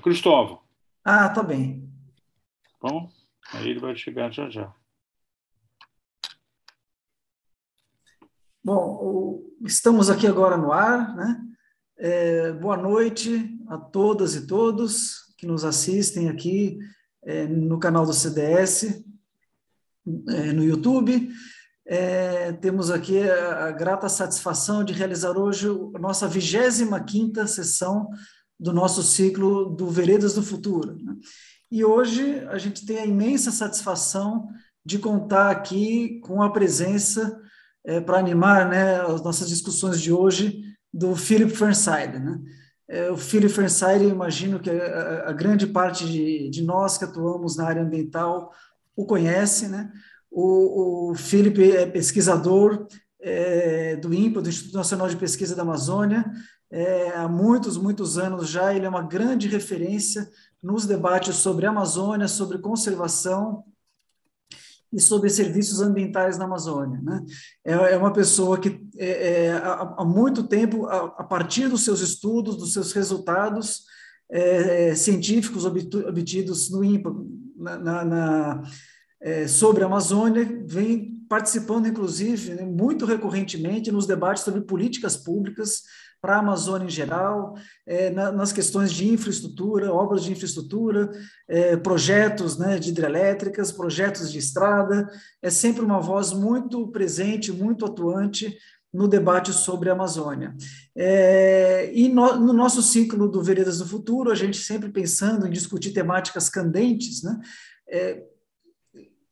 Cristóvão. Ah, tá bem. Bom, aí ele vai chegar já já. Bom, estamos aqui agora no ar, né? É, boa noite a todas e todos que nos assistem aqui é, no canal do CDS, é, no YouTube. É, temos aqui a, a, grata satisfação de realizar hoje a nossa 25ª sessão do nosso ciclo do Veredas do Futuro. Né? E hoje a gente tem a imensa satisfação de contar aqui com a presença, é, para animar né, as nossas discussões de hoje, do Philip Fernseide. Né? É, o Philip Fernseide, eu imagino que a, a grande parte de, de, nós que atuamos na área ambiental o conhece. Né? O, o Philip é pesquisador é, do INPA, do Instituto Nacional de Pesquisa da Amazônia, é, há muitos, muitos anos já, ele é uma grande referência nos debates sobre Amazônia, sobre conservação e sobre serviços ambientais na Amazônia. Né? É, é uma pessoa que, é, é há, muito tempo, a, partir dos seus estudos, dos seus resultados é, é científicos obtidos no na, na, sobre a Amazônia, vem participando, inclusive, né, muito recorrentemente nos debates sobre políticas públicas para a Amazônia em geral, é, na, nas questões de infraestrutura, obras de infraestrutura, é, projetos né, de hidrelétricas, projetos de estrada. É sempre uma voz muito presente, muito atuante no debate sobre a Amazônia. É, e no, no, nosso ciclo do Veredas do Futuro, a gente sempre pensando em discutir temáticas candentes, né? É,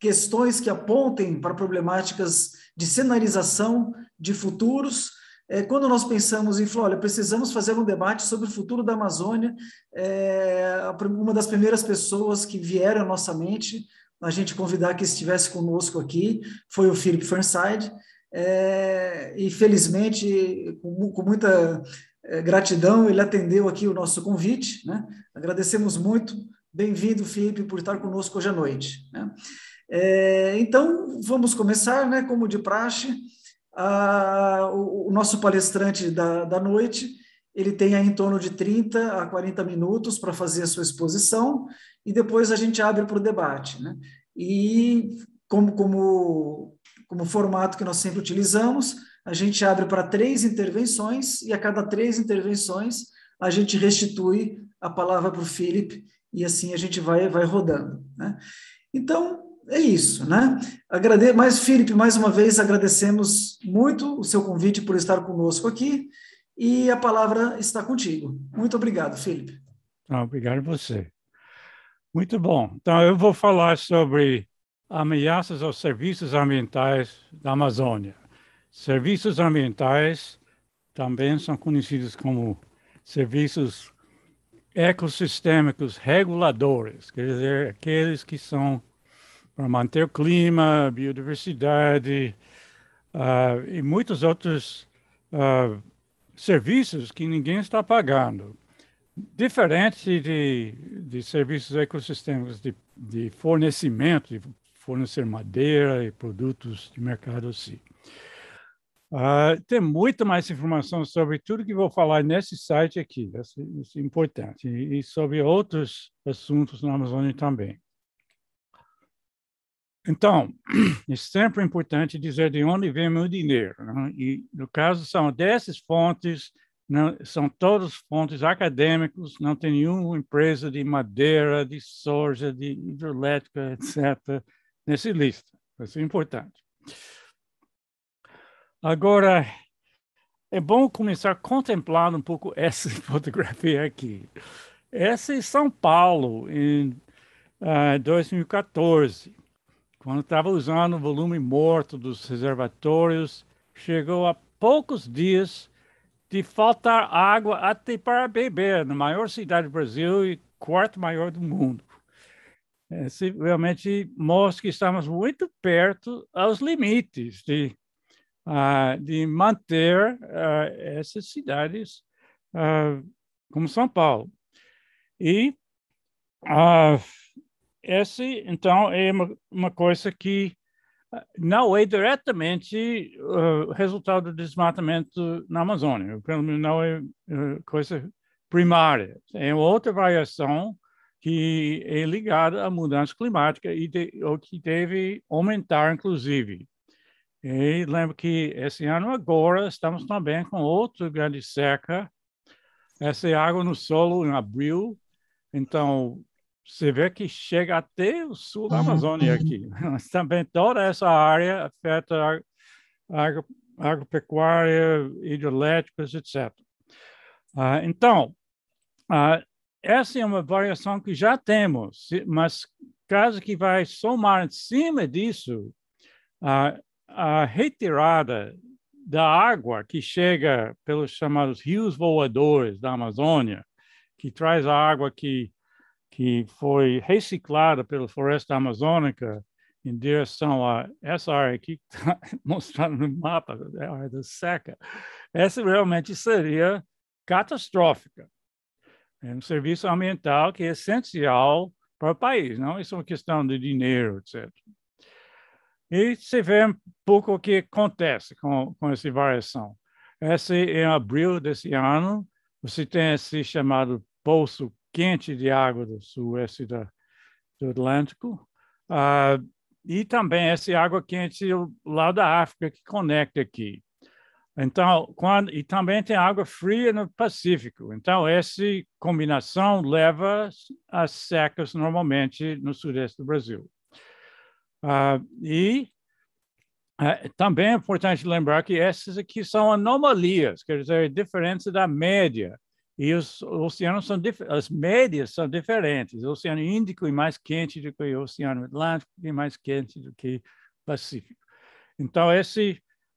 questões que apontem para problemáticas de cenarização de futuros. É, quando nós pensamos em falar, precisamos fazer um debate sobre o futuro da Amazônia, é, uma das primeiras pessoas que vieram à nossa mente, a gente convidar que estivesse conosco aqui, foi o Philip Fernside, é, e felizmente, com, com muita é, gratidão, ele atendeu aqui o nosso convite, né? agradecemos muito, bem-vindo, Felipe, por estar conosco hoje à noite. Né? É, então, vamos começar, né, como de praxe, a, o, o, nosso palestrante da, da noite, ele tem aí em torno de 30 a 40 minutos para fazer a sua exposição, e depois a gente abre para o debate. Né? E como, como, como formato que nós sempre utilizamos, a gente abre para três intervenções, e a cada três intervenções a gente restitui a palavra para o Felipe, e assim a gente vai, vai rodando. Né? Então, é isso, né? Agrade... Mas, Felipe, mais uma vez agradecemos muito o seu convite por estar conosco aqui e a palavra está contigo. Muito obrigado, Felipe. Ah, obrigado obrigado você. Muito bom. Então, eu vou falar sobre ameaças aos serviços ambientais da Amazônia. Serviços ambientais também são conhecidos como serviços ecossistêmicos reguladores, quer dizer, aqueles que são para manter o clima, biodiversidade uh, e muitos outros uh, serviços que ninguém está pagando. Diferente de, de serviços ecossistêmicos de, de, fornecimento, de fornecer madeira e produtos de mercado assim. Uh, tem muito mais informação sobre tudo que vou falar nesse site aqui, isso é importante, e sobre outros assuntos na Amazônia também. Então, é sempre importante dizer de onde vem meu dinheiro. Né? E, no caso, são dessas fontes, são todas fontes acadêmicas, não tem nenhuma empresa de madeira, de soja, de hidrelétrica, etc., nessa lista. Isso é importante. Agora, é bom começar a contemplar um pouco essa fotografia aqui. Essa é São Paulo, em uh, ah, 2014. Quando estava usando o volume morto dos reservatórios, chegou a poucos dias de faltar água até para beber na maior cidade do Brasil e quarto maior do mundo. Esse é, realmente mostra que estamos muito perto aos limites de, uh, de manter uh, essas cidades uh, como São Paulo. E uh, essa, então, é uma, uma coisa que ah, não é diretamente uh, resultado do desmatamento na Amazônia, pelo menos não é uh, coisa primária. É outra variação que é ligada à mudança climática e de, o que deve aumentar, inclusive. E lembro que esse ano agora estamos também com outra grande seca, essa é água no solo em abril, então você vê que chega até o sul da uhum. Amazônia aqui. Uhum. Mas também toda essa área afeta a agropecuária, hidrelétricas, etc. Uh, ah, então, uh, essa é uma variação que já temos, mas caso que vai somar em cima disso uh, a retirada da água que chega pelos chamados rios voadores da Amazônia, que traz a água que que foi reciclada pela floresta amazônica em direção a essa área aqui que está mostrando no mapa, é a área da seca, essa realmente seria catastrófica. É um serviço ambiental que é essencial para o país, não isso é uma questão de dinheiro, etc. E se vê um pouco o que acontece com, com essa variação. Esse, em abril desse ano, você tem esse chamado Poço quente de água do sueste da, do Atlântico. Uh, e também essa água quente lá da África que conecta aqui. Então, quando, e também tem água fria no Pacífico. Então, essa combinação leva às secas normalmente no sudeste do Brasil. Uh, e uh, também é importante lembrar que essas aqui são anomalias, quer dizer, a é diferença da média e os oceanos são as médias são diferentes. O Oceano Índico é mais quente do que o Oceano Atlântico e é mais quente do que o Pacífico. Então esse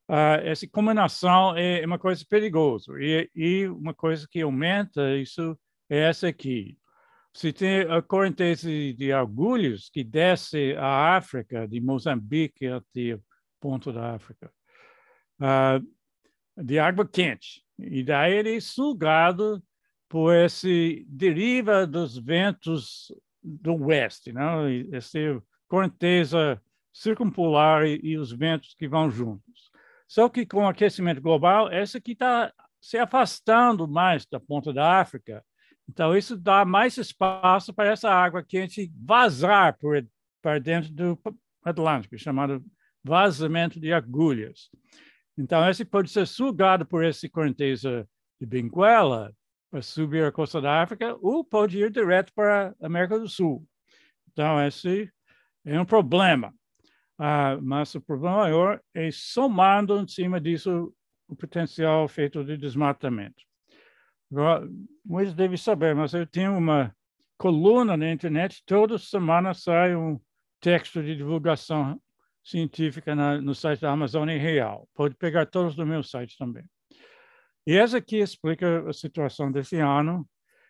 uh, essa combinação é, é uma coisa perigosa e, e uma coisa que aumenta isso é essa aqui. Se tem a correnteza de agulhos que desce a África, de Moçambique até o ponto da África, uh, de água quente. E daí ele é sugado por se deriva dos ventos do oeste, não? Né? Essa correnteza circumpolar e, e, os ventos que vão juntos. Só que com o aquecimento global, essa que está se afastando mais da ponta da África. Então, isso dá mais espaço para essa água quente vazar por, para dentro do Atlântico, chamado vazamento de agulhas. Então, esse pode ser sugado por essa correnteza de Benguela para subir a costa da África, ou pode ir direto para a América do Sul. Então, esse é um problema. Ah, mas o problema maior é somando em cima disso o potencial feito de desmatamento. você devem saber, mas eu tenho uma coluna na internet, toda semana sai um texto de divulgação científica na, no site da Amazônia Real. Pode pegar todos no meu site também. E essa aqui explica a situação desse ano.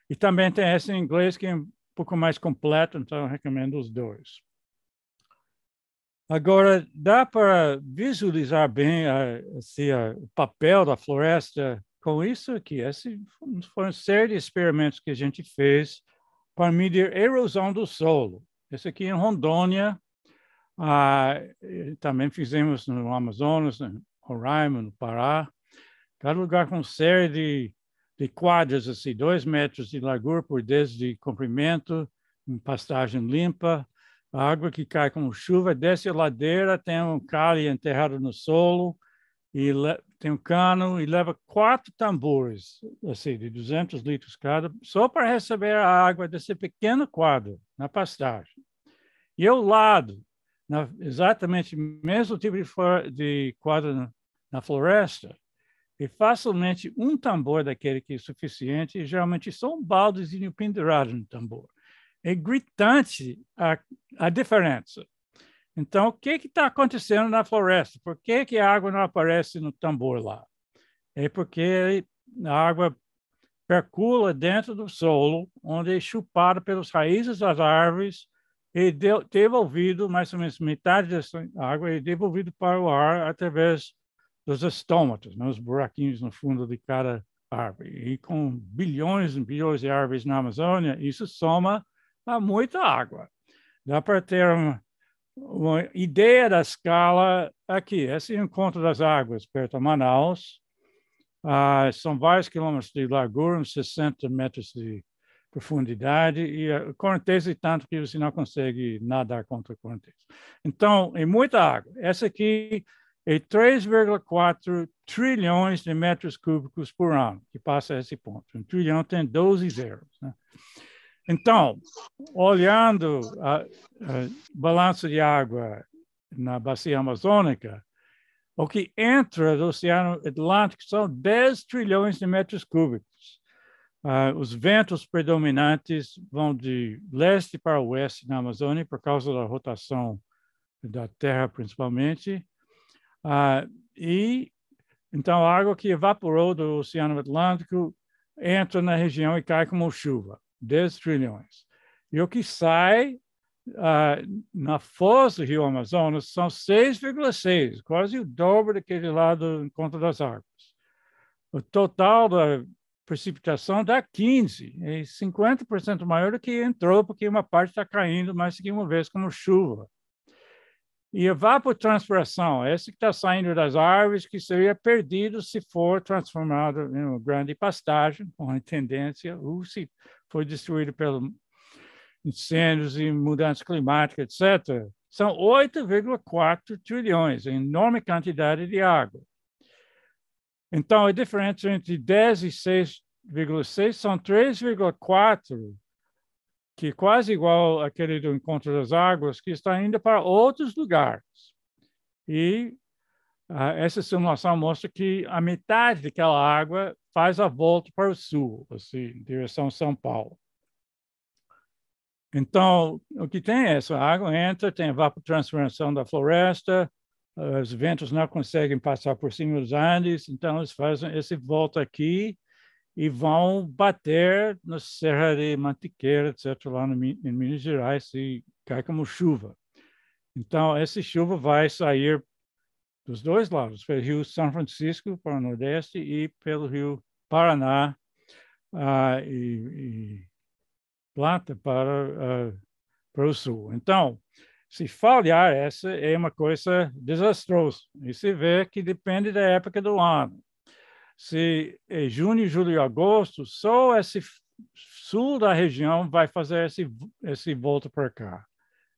E também tem essa em inglês que é um pouco mais completo, então recomendo os dois. Agora, dá para visualizar bem assim, o papel da floresta com isso aqui. Esses foram uma série de experimentos que a gente fez para medir erosão do solo. Esse aqui em Rondônia, ah, também fizemos no Amazonas, no Roraima, no Pará. Cada lugar com série de, de quadras, assim, dois metros de largura por 10 de comprimento, em pastagem limpa, a água que cai como chuva, desce a ladeira, tem um cali enterrado no solo, e tem um cano e leva quatro tambores, assim, de 200 litros cada, só para receber a água desse pequeno quadro na pastagem. E ao lado, na, exatamente o mesmo tipo de, de quadro na, na, floresta, e facilmente um tambor daquele que é suficiente, e geralmente são baldes de pendurado no tambor. É gritante a, a diferença. Então, o que está acontecendo na floresta? Por que, que a água não aparece no tambor lá? É porque a água percula dentro do solo, onde é chupada pelas raízes das árvores e devolvido, mais ou menos metade dessa água é devolvido para o ar através dos estômatos, né, os buraquinhos no fundo de cada árvore. E com bilhões e bilhões de árvores na Amazônia, isso soma a muita água. Dá para ter uma, uma ideia da escala aqui. Esse encontro das águas perto de Manaus, ah, são vários quilômetros de largura, uns 60 metros de profundidade, e a ah, correnteza é tanto que você não consegue nadar contra a correnteza. Então, é muita água. Essa aqui e 3,4 trilhões de metros cúbicos por ano, que passa a esse ponto. Um trilhão tem 12 zeros. Né? Então, olhando o balanço de água na bacia amazônica, o que entra do Oceano Atlântico são 10 trilhões de metros cúbicos. Uh, os ventos predominantes vão de leste para oeste na Amazônia, por causa da rotação da Terra, principalmente. Ah, e então a água que evaporou do Oceano Atlântico entra na região e cai como chuva, 10 trilhões. E o que sai ah, na foz do Rio Amazonas são 6,6, quase o dobro daquele lado em conta das águas. O total da precipitação dá 15, é 50% maior do que entrou, porque uma parte está caindo mais que uma vez como chuva. E evapotranspiração, esse que está saindo das árvores, que seria perdido se for transformado em uma grande pastagem, com a tendência, ou se for destruído pelos incêndios e mudanças climáticas, etc. São 8,4 trilhões, é enorme quantidade de água. Então, a diferença entre 10 e 6,6 são 3,4 que quase igual aquele do Encontro das Águas, que está indo para outros lugares. E ah, essa simulação mostra que a metade daquela água faz a volta para o sul, assim, em direção a São Paulo. Então, o que tem é essa água entra, tem a vapotransformação da floresta, os ventos não conseguem passar por cima dos Andes, então eles fazem esse volta aqui e vão bater na Serra de Mantiqueira, etc., lá no, em Minas Gerais, e cai como chuva. Então, essa chuva vai sair dos dois lados, pelo Rio São Francisco para o Nordeste e pelo Rio Paraná uh, e, e, Plata para, uh, para o Sul. Então, se falhar, essa é uma coisa desastrosa. E se vê que depende da época do ano se é junho, julho e agosto, só esse sul da região vai fazer esse, esse volta para cá.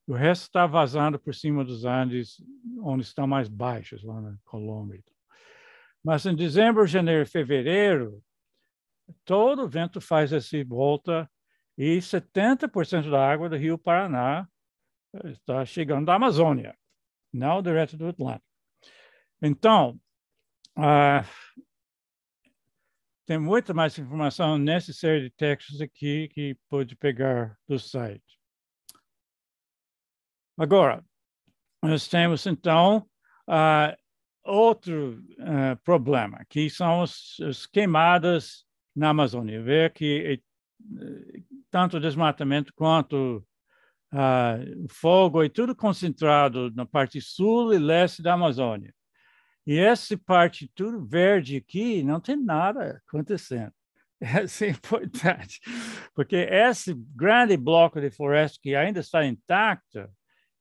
O resto está vazando por cima dos Andes, onde estão mais baixos, lá na Colômbia. Mas em dezembro, janeiro e fevereiro, todo o vento faz esse volta e 70% da água do Rio Paraná está eh, chegando da Amazônia, não direto do Atlântico. Então, uh, tem muito mais informação necessária de textos aqui que pode pegar do site. Agora, nós temos então uh, outro uh, problema, que são as, as, queimadas na Amazônia. Ver que eh, tanto desmatamento quanto uh, fogo e tudo concentrado na parte sul e leste da Amazônia. E essa parte tudo verde aqui não tem nada acontecendo. Essa é importante, porque esse grande bloco de floresta que ainda está intacto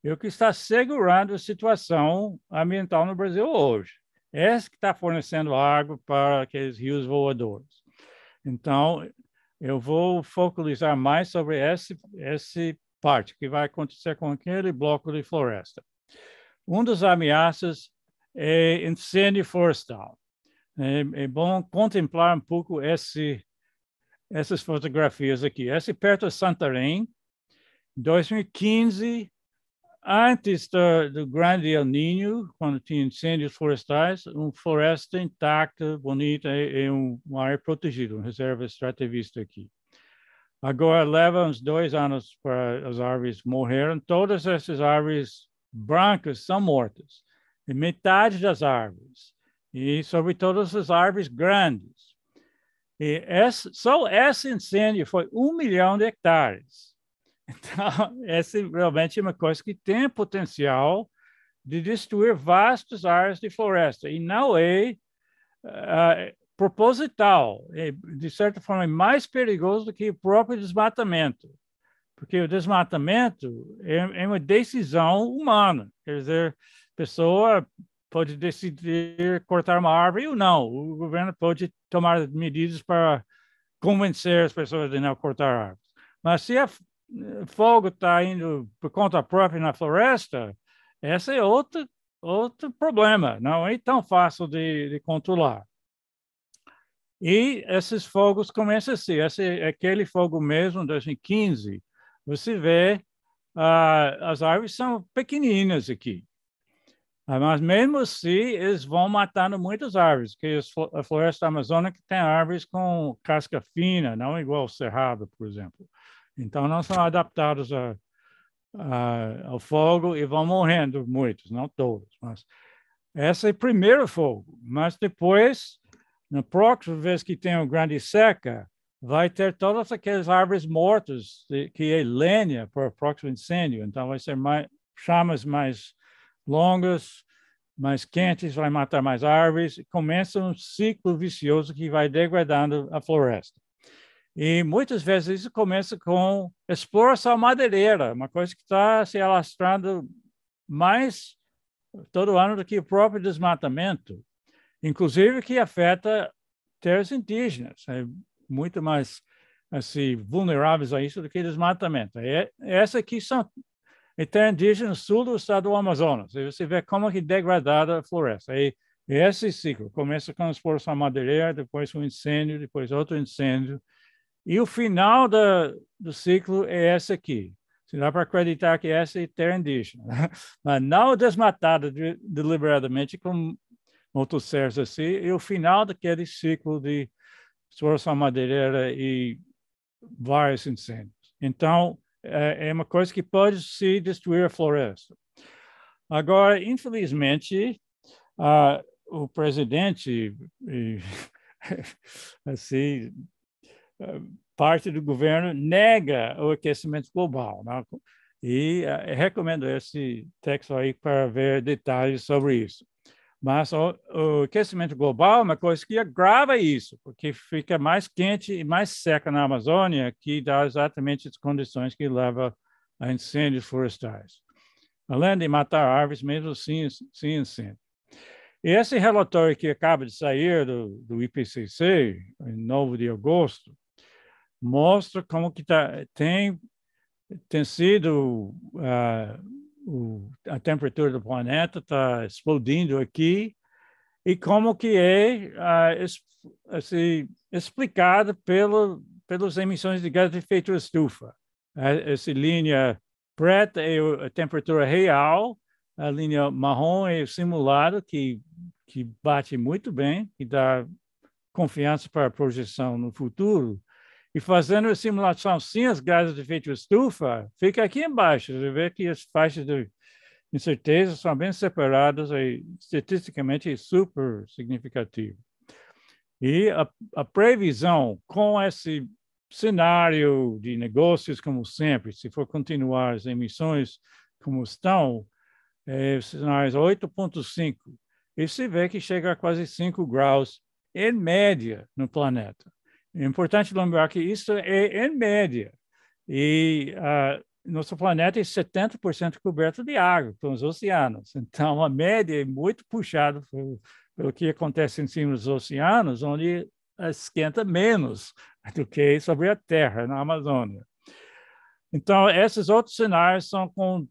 é o que está segurando a situação ambiental no Brasil hoje. é Esse que está fornecendo água para aqueles rios voadores. Então, eu vou focalizar mais sobre esse, esse parte que vai acontecer com aquele bloco de floresta. Um dos ameaças é incêndio florestal. É, é bom contemplar um pouco esse, essas fotografias aqui. Essa é perto de Santarém, 2015, antes do, do grande El Niño, quando tinha incêndios florestais, uma floresta intacta, bonita, e, é, e é um, uma área protegida, uma reserva extrativista aqui. Agora leva uns dois anos para as árvores morrerem. Todas essas árvores brancas são mortas e metade das árvores, e sobre todas as árvores grandes. E só esse incêndio foi um milhão de hectares. Então, essa realmente é uma coisa que tem potencial de destruir vastas áreas de floresta, e não é uh, proposital, é, de certa forma, é mais perigoso do que o próprio desmatamento, porque o desmatamento é, é uma decisão humana, quer dizer, pessoa pode decidir cortar uma árvore ou não. O governo pode tomar medidas para convencer as pessoas de não cortar árvores. Mas se a eh, fogo está indo por conta própria na floresta, esse é outro, outro problema. Não é tão fácil de, de controlar. E esses fogos começam assim. Esse, aquele fogo mesmo, 2015, você vê ah, as árvores são pequeninas aqui. Ah, mas mesmo assim, eles vão matando muitas árvores, porque a floresta amazônica tem árvores com casca fina, não igual o cerrado, por exemplo. Então, não são adaptados a, a, ao fogo e vão morrendo muitos, não todos. Mas esse é o primeiro fogo. Mas depois, na próxima vez que tem uma grande seca, vai ter todas aquelas árvores mortas que é lenha para o próximo incêndio. Então, vai ser mais, chamas mais longas, mais quentes, vai matar mais árvores. Começa um ciclo vicioso que vai degradando a floresta. E muitas vezes isso começa com exploração madeireira, uma coisa que está se alastrando mais todo ano do que o próprio desmatamento, inclusive que afeta terras indígenas, é muito mais assim, vulneráveis a isso do que desmatamento. É, essa aqui são então, é indígena no sul do estado do Amazonas. E você vê como que degradada a floresta. E, esse ciclo começa com a exploração madeireira, depois um incêndio, depois outro incêndio. E o final do ciclo é esse aqui. Se dá para acreditar que essa é terra indígena. Mas não desmatada de, deliberadamente com motosserras assim. E o final daquele ciclo de exploração madeireira e vários incêndios. Então, é, é uma coisa que pode se destruir a floresta. Agora, infelizmente, uh, o presidente, e, assim, parte do governo nega o aquecimento global. Né? E uh, recomendo esse texto aí para ver detalhes sobre isso. Mas o, o, aquecimento global é uma coisa que agrava isso, porque fica mais quente e mais seca na Amazônia, que dá exatamente as condições que leva a incêndios florestais. Além de matar árvores, mesmo assim, sim incêndio. E esse relatório que acaba de sair do, do IPCC, em 9 de agosto, mostra como que tá, tem, tem sido... Uh, o, a temperatura do planeta está explodindo aqui e como que é ah, es, assim, explicado pelo, pelas emissões de gás de efeito estufa. Essa linha preta é a temperatura real, a linha marrom é o simulado, que, que bate muito bem, e dá confiança para a projeção no futuro. E fazendo a simulação sim, as gases de efeito estufa fica aqui embaixo. Você vê que as faixas de incerteza são bem separadas e estatisticamente é super significativo. E a, a previsão com esse cenário de negócios, como sempre, se for continuar as emissões como estão, é, cenários 8,5, e se vê que chega a quase 5 graus em média no planeta. É importante lembrar que isso é em é média. E uh, nosso planeta é 70% coberto de água, pelos oceanos. Então, a média é muito puxada pelo, pelo que acontece em cima dos oceanos, onde esquenta menos do que sobre a Terra, na Amazônia. Então, esses outros cenários são com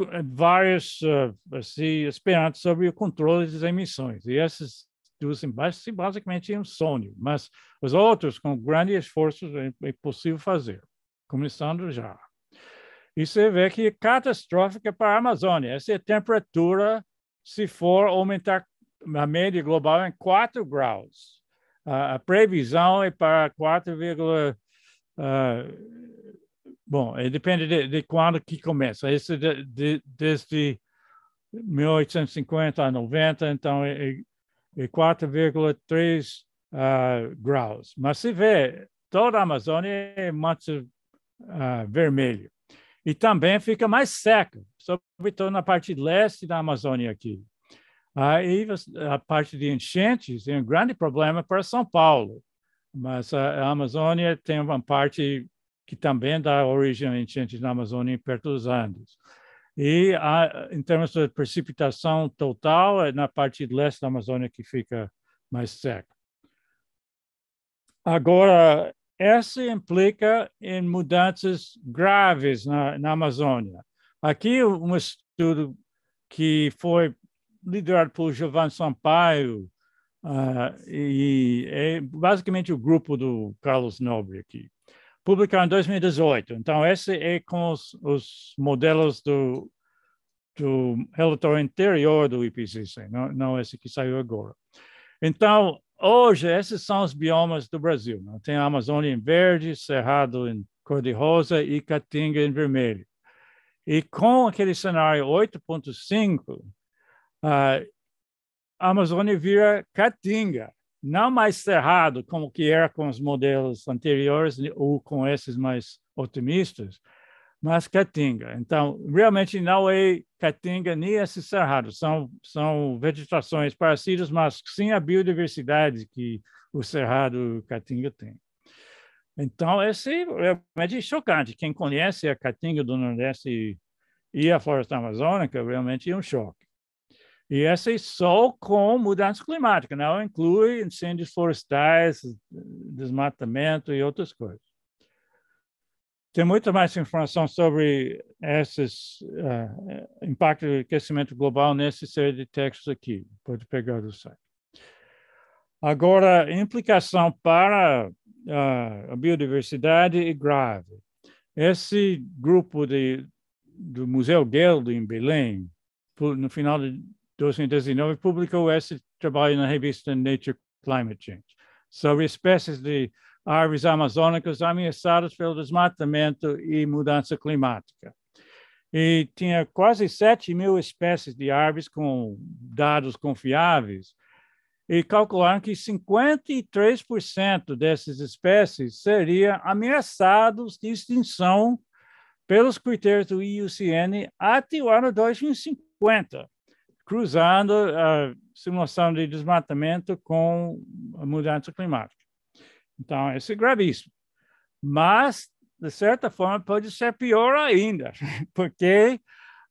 eh, várias ah, assim, esperanças sobre o controle das emissões. E esses reduzem basicamente um sonho, mas os outros, com grande esforço é, é possível fazer, começando já. E você vê que é catastrófica para a Amazônia. Essa é a temperatura, se for aumentar a média global em 4 graus. A previsão é para 4, uh, ah, bom, é, depende de, de, quando que começa. Esse é de, de, desde 1850 a 90, então é, e 4,3 uh, graus. Mas se vê, toda a Amazônia é muito uh, ah, vermelho. E também fica mais seca, sobretudo na parte leste da Amazônia aqui. Aí a parte de enchentes é um grande problema para São Paulo, mas a Amazônia tem uma parte que também dá origem a enchentes na Amazônia perto dos Andes. E a, em termos de precipitação total, é na parte leste da Amazônia que fica mais seco. Agora, essa implica em mudanças graves na, na Amazônia. Aqui, um estudo que foi liderado por Giovanni Sampaio, uh, e é basicamente o grupo do Carlos Nobre aqui publicar em 2018. Então, esse é com os, os modelos do, do relatório anterior do IPCC, não, não esse que saiu agora. Então, hoje, esses são os biomas do Brasil. Né? Tem a Amazônia em verde, Cerrado em cor-de-rosa e Caatinga em vermelho. E com aquele cenário 8.5, ah, a Amazônia vira Caatinga não mais cerrado como que era com os modelos anteriores ou com esses mais otimistas, mas caatinga. Então, realmente não é caatinga nem esse cerrado, são, são vegetações parecidas, mas sem a biodiversidade que o cerrado caatinga tem. Então, esse é chocante. Quem conhece a caatinga do Nordeste e a floresta amazônica, realmente é um choque. E essa é só com mudança climática, não né? inclui incêndios florestais, desmatamento e outras coisas. Tem muita mais informação sobre esses uh, eh, impactos do aquecimento global nesse série de textos aqui. Pode pegar do site. Agora, implicação para uh, a biodiversidade é grave. Esse grupo de, do Museu Geldo, em Belém, no final de 2019, publicou esse trabalho na revista Nature Climate Change, sobre espécies de árvores amazônicas ameaçadas pelo desmatamento e mudança climática. E tinha quase 7 mil espécies de árvores com dados confiáveis, e calcularam que 53% dessas espécies seriam ameaçados de extinção pelos critérios do IUCN até o ano 2050 cruzando a simulação de desmatamento com a mudança climática. Então, isso é gravíssimo. Mas, de certa forma, pode ser pior ainda, porque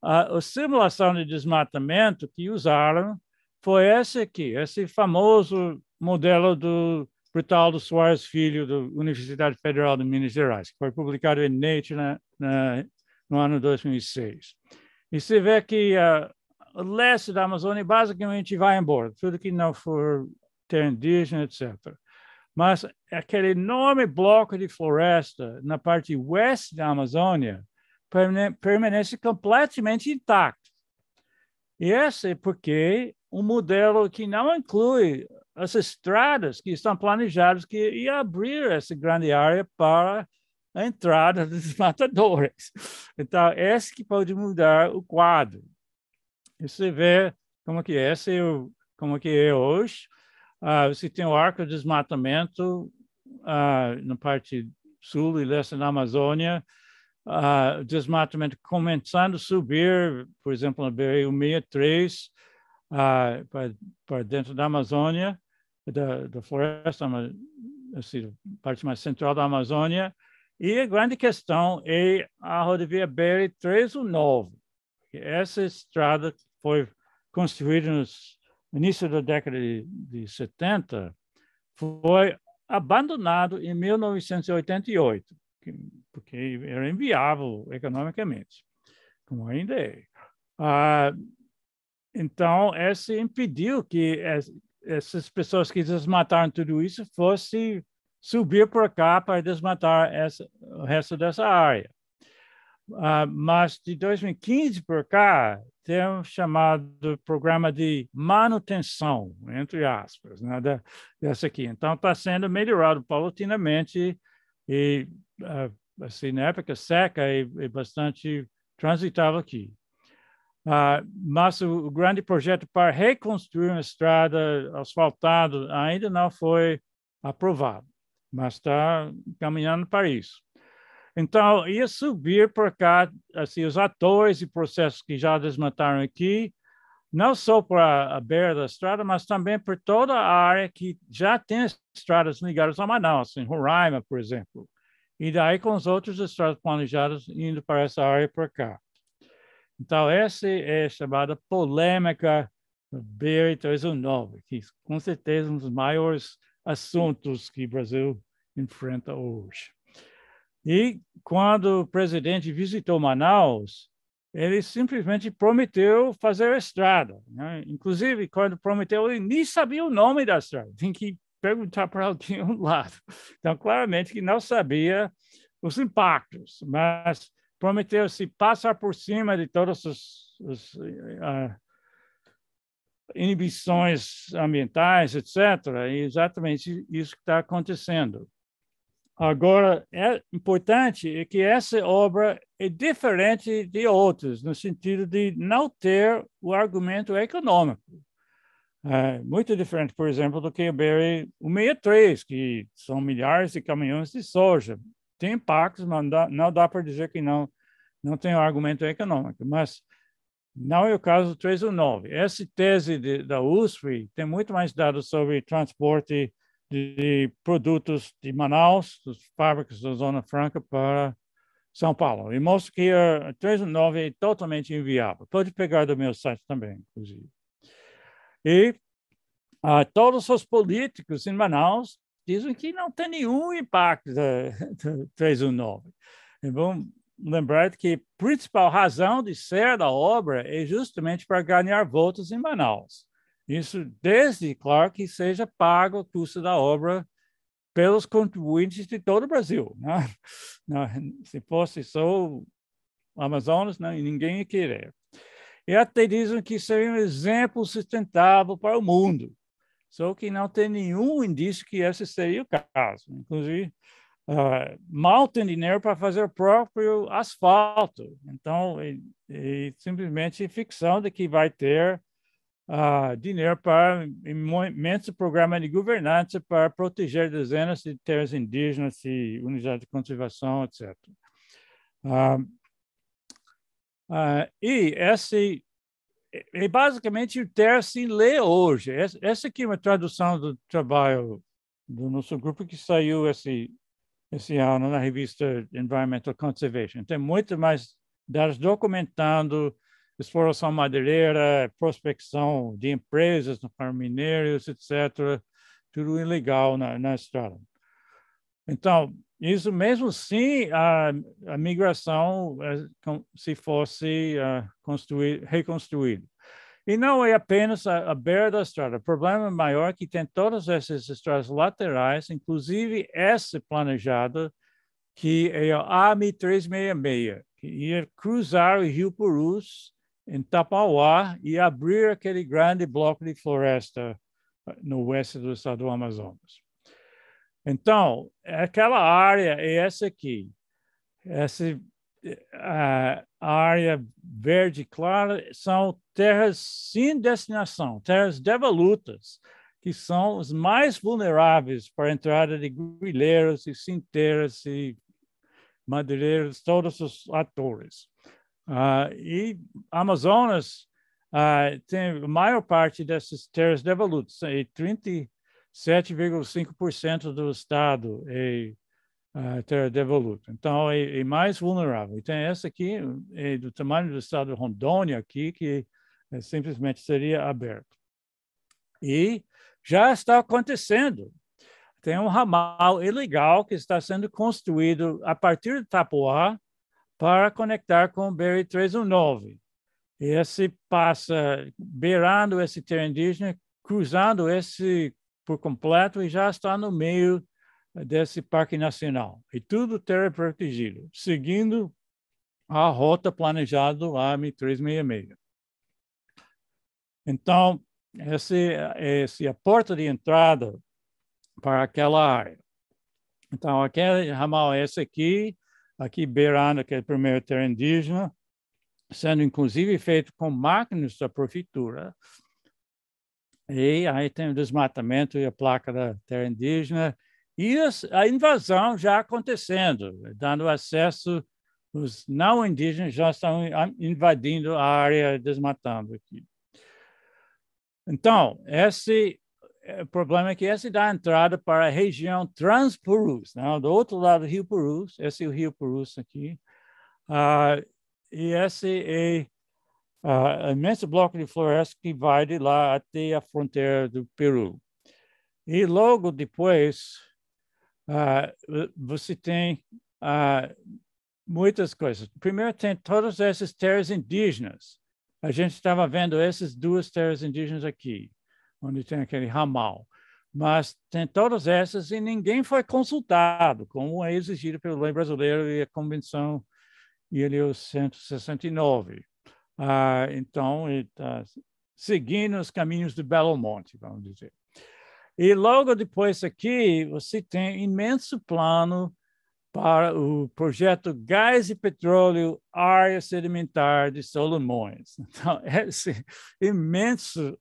a, a simulação de desmatamento que usaram foi esse aqui, esse famoso modelo do Britaldo Soares Filho, da Universidade Federal de Minas Gerais, que foi publicado em Nature na, na, no ano 2006. E se vê que ah, leste da Amazônia basicamente vai embora, tudo que não for ter indígena, etc. Mas aquele enorme bloco de floresta na parte oeste da Amazônia permanece completamente intacto. E esse é porque um modelo que não inclui as estradas que estão planejadas que ia abrir essa grande área para a entrada dos matadores. Então, esse que pode mudar o quadro. E você vê como que é, se eu, como que é hoje. Uh, ah, você tem o arco de desmatamento uh, na parte sul e leste da Amazônia, uh, desmatamento começando a subir, por exemplo, na BR-163, uh, para, dentro da Amazônia, da, da floresta, assim, parte mais central da Amazônia. E a grande questão é a rodovia BR-319, essa estrada foi construída no início da década de, de 70, foi abandonado em 1988, porque era inviável economicamente, como ainda é. Ah, então, esse impediu que essas pessoas que desmataram tudo isso fossem subir por cá para desmatar essa, o resto dessa área. Uh, mas de 2015 por cá, tem um chamado programa de manutenção, entre aspas, né, dessa aqui. Então, está sendo melhorado paulatinamente e, uh, assim, na época seca e, e bastante transitável aqui. Uh, mas o, o, grande projeto para reconstruir uma estrada asfaltada ainda não foi aprovado, mas está caminhando para isso. Então, ia subir para cá, assim, os atores e processos que já desmataram aqui, não só para a beira da estrada, mas também por toda a área que já tem estradas ligadas a Manaus, em assim, Roraima, por exemplo. E daí com os outros estradas planejadas indo para essa área para cá. Então, essa é chamada polêmica BR-319, que com certeza é um dos maiores assuntos que o Brasil enfrenta hoje. E quando o presidente visitou Manaus, ele simplesmente prometeu fazer a estrada. Né? Inclusive, quando prometeu, ele nem sabia o nome da estrada. Tem que perguntar para alguém um lado. Então, claramente que não sabia os impactos, mas prometeu se passar por cima de todas as, uh, inibições ambientais, etc. É exatamente isso que está acontecendo. Agora, é importante é que essa obra é diferente de outras, no sentido de não ter o argumento econômico. É muito diferente, por exemplo, do que o BR 163, que são milhares de caminhões de soja. Tem impactos, mas não dá, dá para dizer que não, não tem o argumento econômico. Mas não é o caso do 319. Essa tese de, da USP tem muito mais dados sobre transporte de produtos de Manaus, das fábricas da Zona Franca, para São Paulo. E mostro que a 309 é totalmente inviável. Pode pegar do meu site também, inclusive. E ah, todos os políticos em Manaus dizem que não tem nenhum impacto da, 309 E vamos lembrar que a principal razão de ser da obra é justamente para ganhar votos em Manaus. Isso desde, claro, que seja pago o custo da obra pelos contribuintes de todo o Brasil. Né? Não, né? se fosse só Amazonas, não, né? ninguém ia querer. E até dizem que seria é um exemplo sustentável para o mundo, só que não tem nenhum indício que esse seria o caso. Inclusive, uh, mal tem dinheiro para fazer o próprio asfalto. Então, é, é simplesmente ficção de que vai ter uh, dinheiro para imenso programa de governança para proteger dezenas de terras indígenas e unidades de conservação, etc. Uh, ah, uh, ah, e esse é basicamente o Terra se lê hoje. Essa aqui é uma tradução do trabalho do nosso grupo que saiu esse esse ano na revista Environmental Conservation. Tem muito mais dados documentando exploração madeireira, prospecção de empresas para mineiros, etc. Tudo ilegal na, na estrada. Então, isso mesmo sim, a, a migração é, se fosse é, uh, reconstruída. E não é apenas a, a, beira da estrada. O problema maior é que tem todas essas estradas laterais, inclusive essa planejada, que é a AMI 366, que ia cruzar o Rio Purus em Tapauá e abrir aquele grande bloco de floresta eh, no oeste do estado do Amazonas. Então, aquela área é essa aqui, essa eh, a área verde clara são terras sem destinação, terras devolutas, que são os mais vulneráveis para a entrada de grileiros e cinteiras e madeireiros, todos os atores. Uh, e Amazonas uh, tem a maior parte dessas terras devolutas, 37,5% do estado é uh, terra devoluta. Então, é, é, mais vulnerável. E tem essa aqui, é do tamanho do estado de Rondônia aqui, que é, simplesmente seria aberto. E já está acontecendo. Tem um ramal ilegal que está sendo construído a partir de Tapuá, para conectar com o BR-319. Esse passa beirando esse terreno indígena, cruzando esse por completo e já está no meio desse parque nacional. E tudo terra protegido, seguindo a rota planejada do AME 366. Então, esse, esse é a porta de entrada para aquela área. Então, aquele ramal é esse aqui, aqui beirando aquele é primeiro terreno indígena, sendo inclusive feito com máquinas da prefeitura. E aí tem o desmatamento e a placa da terra indígena e a invasão já acontecendo, dando acesso os não indígenas já estão invadindo a área desmatando aqui. Então, esse é, o problema é que essa dá entrada para a região Transpurus, né? do outro lado do Rio Purus, esse é o Rio Purus aqui, uh, e esse é uh, imenso bloco de floresta que vai de lá até a fronteira do Peru. E logo depois, uh, você tem uh, muitas coisas. Primeiro, tem todas essas terras indígenas. A gente estava vendo essas duas terras indígenas aqui onde tem aquele ramal. Mas tem todas essas e ninguém foi consultado, como é exigido pela lei brasileira e a Convenção ILO 169. Ah, então, está seguindo os caminhos de Belo Monte, vamos dizer. E logo depois aqui, você tem imenso plano para o projeto Gás e Petróleo Área Sedimentar de Solomões. Então, esse imenso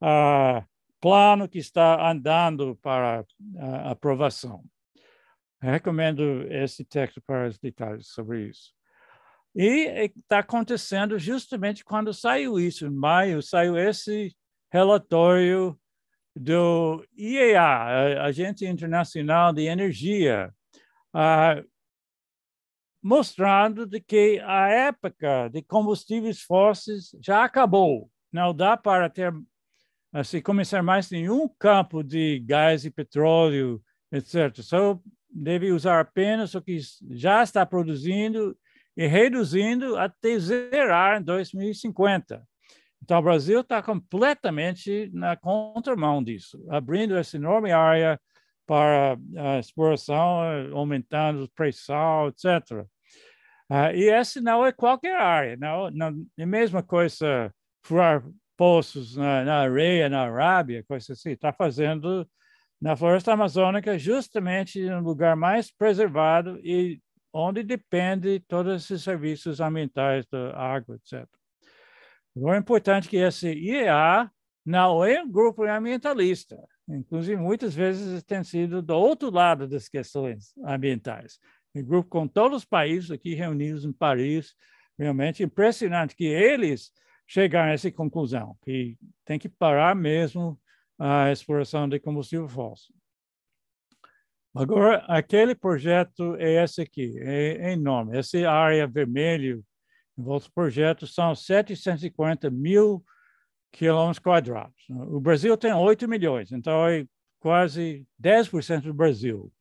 uh, plano que está andando para aprovação. Recomendo esse texto para os detalhes sobre isso. E está acontecendo justamente quando saiu isso, em maio, saiu esse relatório do IEA, Agência Internacional de Energia, uh, mostrando de que a época de combustíveis fósseis já acabou. Não dá para ter se começar mais nenhum campo de gás e petróleo, etc. Só deve usar apenas o que já está produzindo e reduzindo até zerar em 2050. Então, o Brasil está completamente na contramão disso, abrindo essa enorme área para a exploração, aumentando o pré-sal, etc. Uh, ah, e essa não é qualquer área, não, não é a mesma coisa furar poços na, na areia, na Arábia, coisa assim. Está fazendo na floresta amazônica, justamente no lugar mais preservado e onde depende todos esses serviços ambientais da água, etc. Agora é importante que esse IEA não é um grupo ambientalista. Inclusive, muitas vezes tem sido do outro lado das questões ambientais. Um grupo com todos os países aqui reunidos em Paris, realmente impressionante que eles chegar a essa conclusão, que tem que parar mesmo a exploração de combustível fóssil. Agora, aquele projeto é esse aqui, é, é enorme. Essa área vermelha em volta do projeto são 750 mil quilômetros quadrados. O Brasil tem 8 milhões, então é quase 10% do Brasil.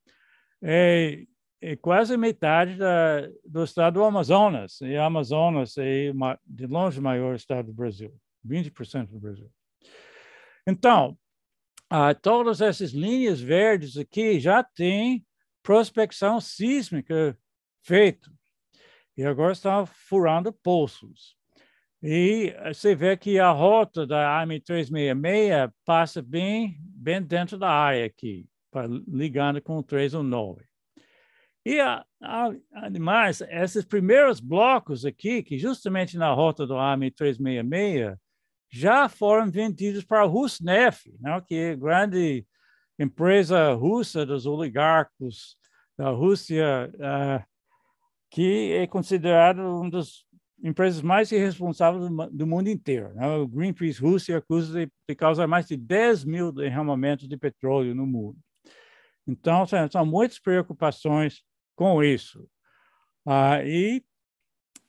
É é quase metade da, do estado do Amazonas. E Amazonas é de longe o maior estado do Brasil, 20% do Brasil. Então, ah, todas essas linhas verdes aqui já têm prospecção sísmica feita. E agora estão furando poços. E eh, você vê que a rota da AM366 passa bem, bem dentro da área aqui, ligando com o 319. E, a, a, ademais, esses primeiros blocos aqui, que justamente na rota do AME 366, já foram vendidos para a Rusnef, né, que é a grande empresa russa dos oligarcos da Rússia, uh, que é considerada uma das empresas mais irresponsáveis do, do mundo inteiro. Né? O Greenpeace Rússia acusa de, de causar mais de 10 mil derramamentos de petróleo no mundo. Então, são, assim, são muitas preocupações com isso. Ah, e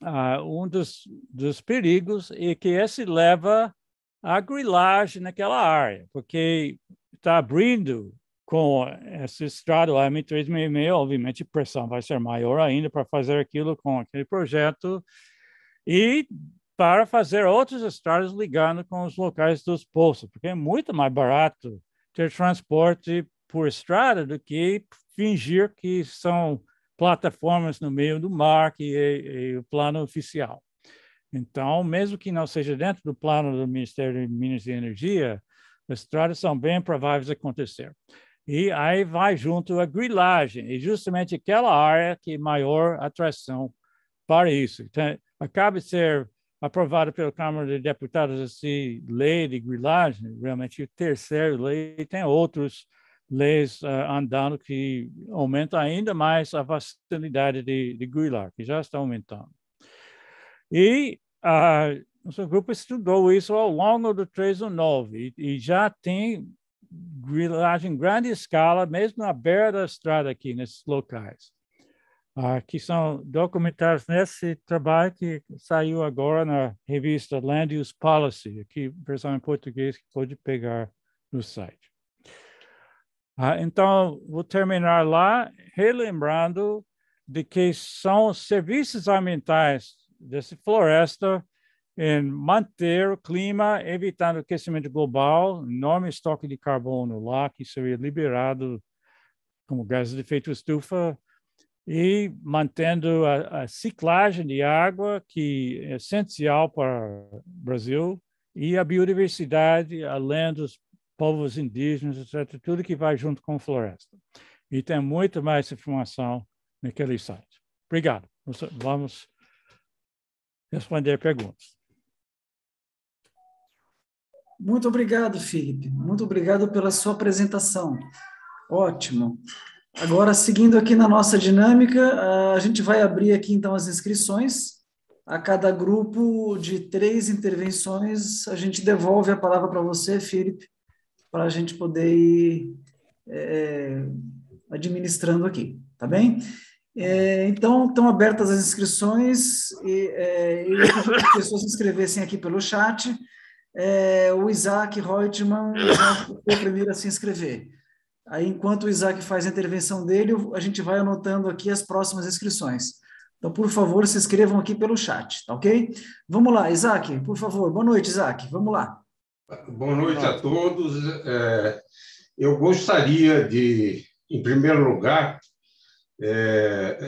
ah, um dos, dos perigos é que esse leva à grilagem naquela área, porque está abrindo com esse estrado m 366 obviamente a pressão vai ser maior ainda para fazer aquilo com aquele projeto e para fazer outros estradas ligando com os locais dos postos, porque é muito mais barato ter transporte por estrada do que fingir que são plataformas no meio do mar, que é, é, o plano oficial. Então, mesmo que não seja dentro do plano do Ministério de Minas e Energia, as estradas são bem prováveis de acontecer. E aí vai junto a grilagem, e justamente aquela área que é maior atração para isso. Então, acaba de ser aprovada pela Câmara de Deputados essa lei de grilagem, realmente o terceiro lei, e tem outros leis uh, andando que aumenta ainda mais a facilidade de, de Guilar, que já está aumentando. E uh, ah, nosso grupo estudou isso ao longo do 319 e, e já tem grilagem em grande escala, mesmo na beira da estrada aqui, nesses locais. Uh, que são documentados nesse trabalho que saiu agora na revista Land Use Policy, aqui versão em português que pode pegar no site. Ah, então, vou terminar lá relembrando de que são os serviços ambientais dessa floresta em manter o clima, evitando o aquecimento global, enorme estoque de carbono lá que seria liberado como gás de efeito estufa, e mantendo a, a, ciclagem de água, que é essencial para o Brasil, e a biodiversidade, além dos povos indígenas, etc., tudo que vai junto com floresta. E tem muito mais informação naquele site. Obrigado. Vamos responder perguntas. Muito obrigado, Felipe. Muito obrigado pela sua apresentação. Ótimo. Agora, seguindo aqui na nossa dinâmica, a gente vai abrir aqui então as inscrições. A cada grupo de três intervenções, a gente devolve a palavra para você, Felipe, para a gente poder ir é, é, administrando aqui, tá bem? É, então, estão abertas as inscrições e, é, e as pessoas se inscrevessem aqui pelo chat. É, o Isaac Reutemann já foi o primeiro a se inscrever. Aí, enquanto o Isaac faz a intervenção dele, a gente vai anotando aqui as próximas inscrições. Então, por favor, se inscrevam aqui pelo chat, tá ok? Vamos lá, Isaac, por favor. Boa noite, Isaac. Vamos lá. Boa noite a todos. É, eu gostaria de, em primeiro lugar, é,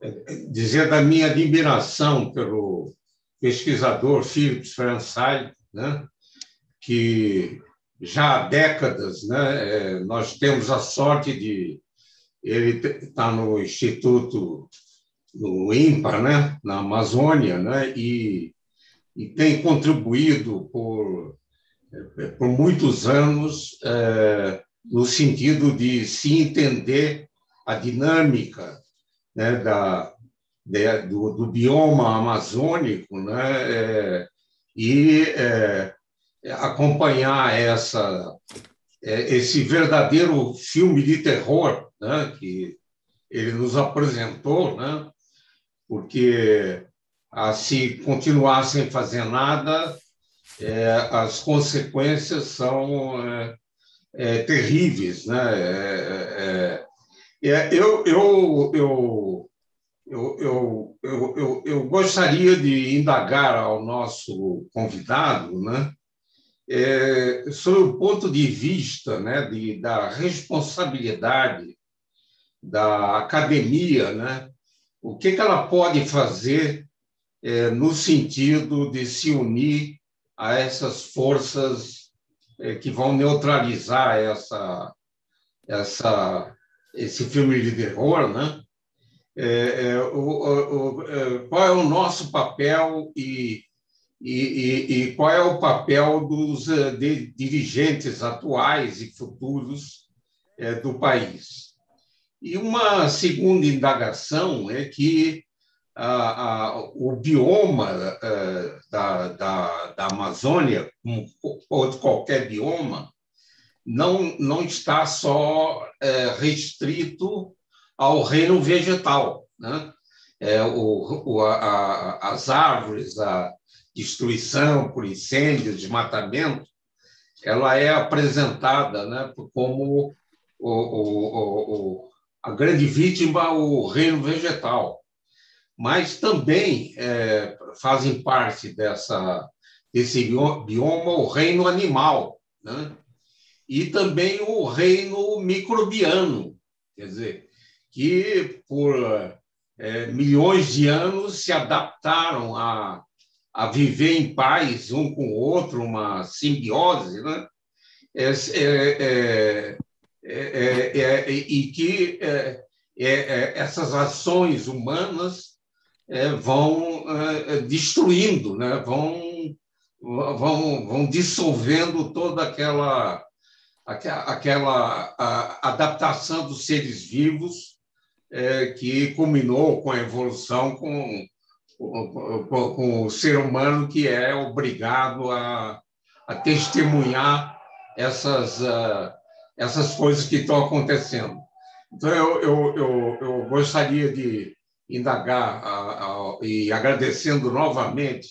é, é, dizer da minha admiração pelo pesquisador Philips Fransai, né, que já há décadas né, é, nós temos a sorte de. Ele está no Instituto, no INPA, né, na Amazônia, né, e e tem contribuído por, eh, por muitos anos é, no sentido de se entender a dinâmica né, da, de, do, do, bioma amazônico né, é, e é, acompanhar essa, esse verdadeiro filme de terror né, que ele nos apresentou, né, porque se continuar sem fazer nada, é, as consequências são é, é, terríveis. Né? É, é, é, eu, eu, eu, eu, eu, eu, eu, gostaria de indagar ao nosso convidado né, sobre o ponto de vista né, de, da responsabilidade da academia, né, o que, que ela pode fazer é, no sentido de se unir a essas forças é, que vão neutralizar essa, essa, esse filme de terror, né? É, é o, o, é, qual é o nosso papel e, e, e, e qual é o papel dos eh, dirigentes atuais e futuros eh, do país? E uma segunda indagação é que o bioma eh, da, da, da Amazônia, como outro qualquer bioma, não, não está só eh, restrito ao reino vegetal. Né? É, o, o, a, as árvores, a destruição por incêndio, desmatamento, ela é apresentada né, como o, a grande vítima, o reino vegetal mas também é, fazem parte dessa, desse bioma o reino animal, né? e também o reino microbiano, quer dizer, que por é, milhões de anos se adaptaram a, a viver em paz um com o outro, uma simbiose, né? É, é, é, é, é e que essas ações humanas eh, vão eh, eh, destruindo, né? vão, vão, vão dissolvendo toda aquela, aquela adaptação dos seres vivos que culminou com a evolução, com, com, com, o ser humano que é obrigado a, a testemunhar essas, essas coisas que estão acontecendo. Então, eu, eu, eu, eu gostaria de indagar a, a, e agradecendo novamente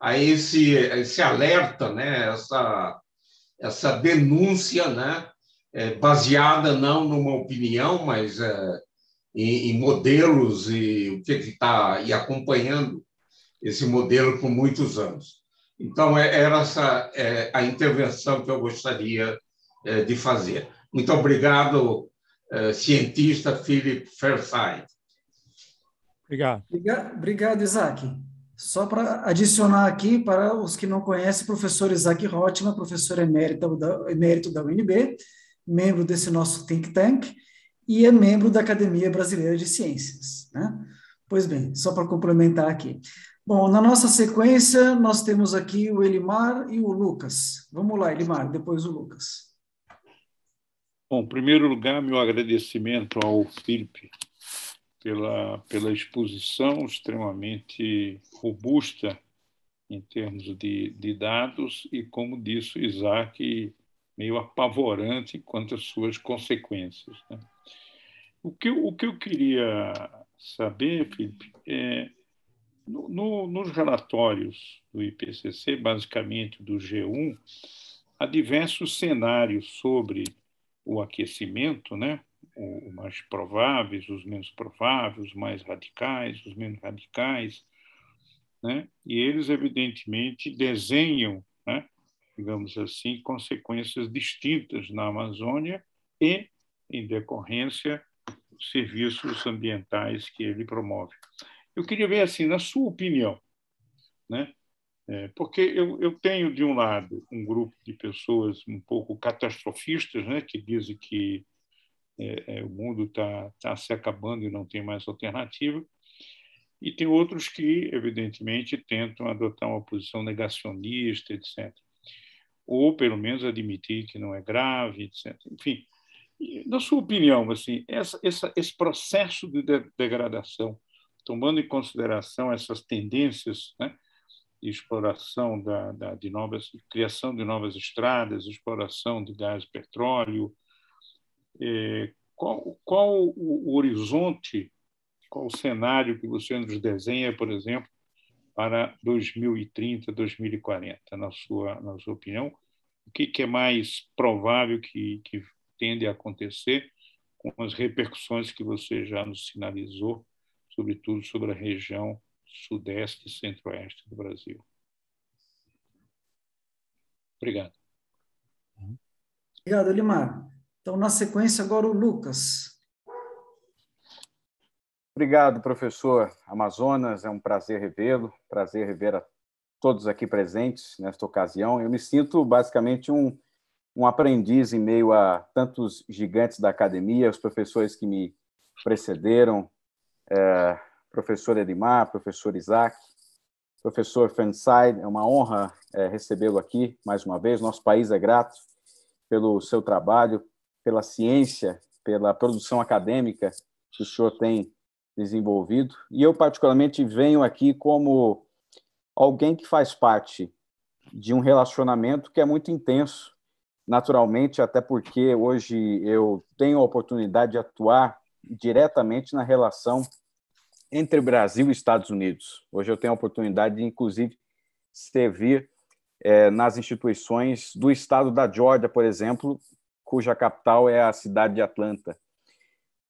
a esse, esse alerta, né, essa, essa denúncia, né, é, baseada não numa opinião, mas é, em, em, modelos e o que está e acompanhando esse modelo por muitos anos. Então é, era essa é, a intervenção que eu gostaria é, de fazer. Muito obrigado, é, cientista Philip Fairside Obrigado. Obrigado, Isaac. Só para adicionar aqui, para os que não conhecem, professor Isaac Rottman, professor emérito da, emérito da UNB, membro desse nosso think tank e é membro da Academia Brasileira de Ciências. Né? Pois bem, só para complementar aqui. Bom, na nossa sequência, nós temos aqui o Elimar e o Lucas. Vamos lá, Elimar, depois o Lucas. Bom, em primeiro lugar, meu agradecimento ao Felipe pela, pela exposição extremamente robusta em termos de, de dados e, como disse o Isaac, meio apavorante quanto às suas consequências. Né? O, que, o que eu queria saber, Felipe, é, no, no, nos relatórios do IPCC, basicamente do G1, há diversos cenários sobre o aquecimento, né? os mais prováveis, os menos prováveis, os mais radicais, os menos radicais, né? e eles, evidentemente, desenham, né? digamos assim, consequências distintas na Amazônia e, em decorrência, serviços ambientais que ele promove. Eu queria ver, assim, na sua opinião, né? É, porque eu, eu tenho, de um lado, um grupo de pessoas um pouco catastrofistas, né? que dizem que é, é, o mundo está tá se acabando e não tem mais alternativa. E tem outros que, evidentemente, tentam adotar uma posição negacionista, etc. Ou, pelo menos, admitir que não é grave, etc. Enfim, na sua opinião, assim, essa, essa, esse processo de degradação, tomando em consideração essas tendências né, de exploração da, da, de novas, de criação de novas estradas, exploração de gás e petróleo, é, qual, qual o horizonte, qual o cenário que você nos desenha, por exemplo, para 2030, 2040, na sua, na sua opinião? O que, que é mais provável que, que tende a acontecer com as repercussões que você já nos sinalizou, sobretudo sobre a região sudeste e centro-oeste do Brasil? Obrigado. Obrigado, Limar. Então, na sequência, agora o Lucas. Obrigado, professor Amazonas. É um prazer revê-lo, prazer rever a todos aqui presentes nesta ocasião. Eu me sinto basicamente um, um aprendiz em meio a tantos gigantes da academia, os professores que me precederam, é, professor Edmar, professor Isaac, professor Fenside. É uma honra é, recebê-lo aqui mais uma vez. Nosso país é grato pelo seu trabalho, pela ciência, pela produção acadêmica que o senhor tem desenvolvido. E eu, particularmente, venho aqui como alguém que faz parte de um relacionamento que é muito intenso, naturalmente, até porque hoje eu tenho a oportunidade de atuar diretamente na relação entre Brasil e Estados Unidos. Hoje eu tenho a oportunidade de, inclusive, servir é, nas instituições do estado da Georgia, por exemplo, cuja capital é a cidade de Atlanta.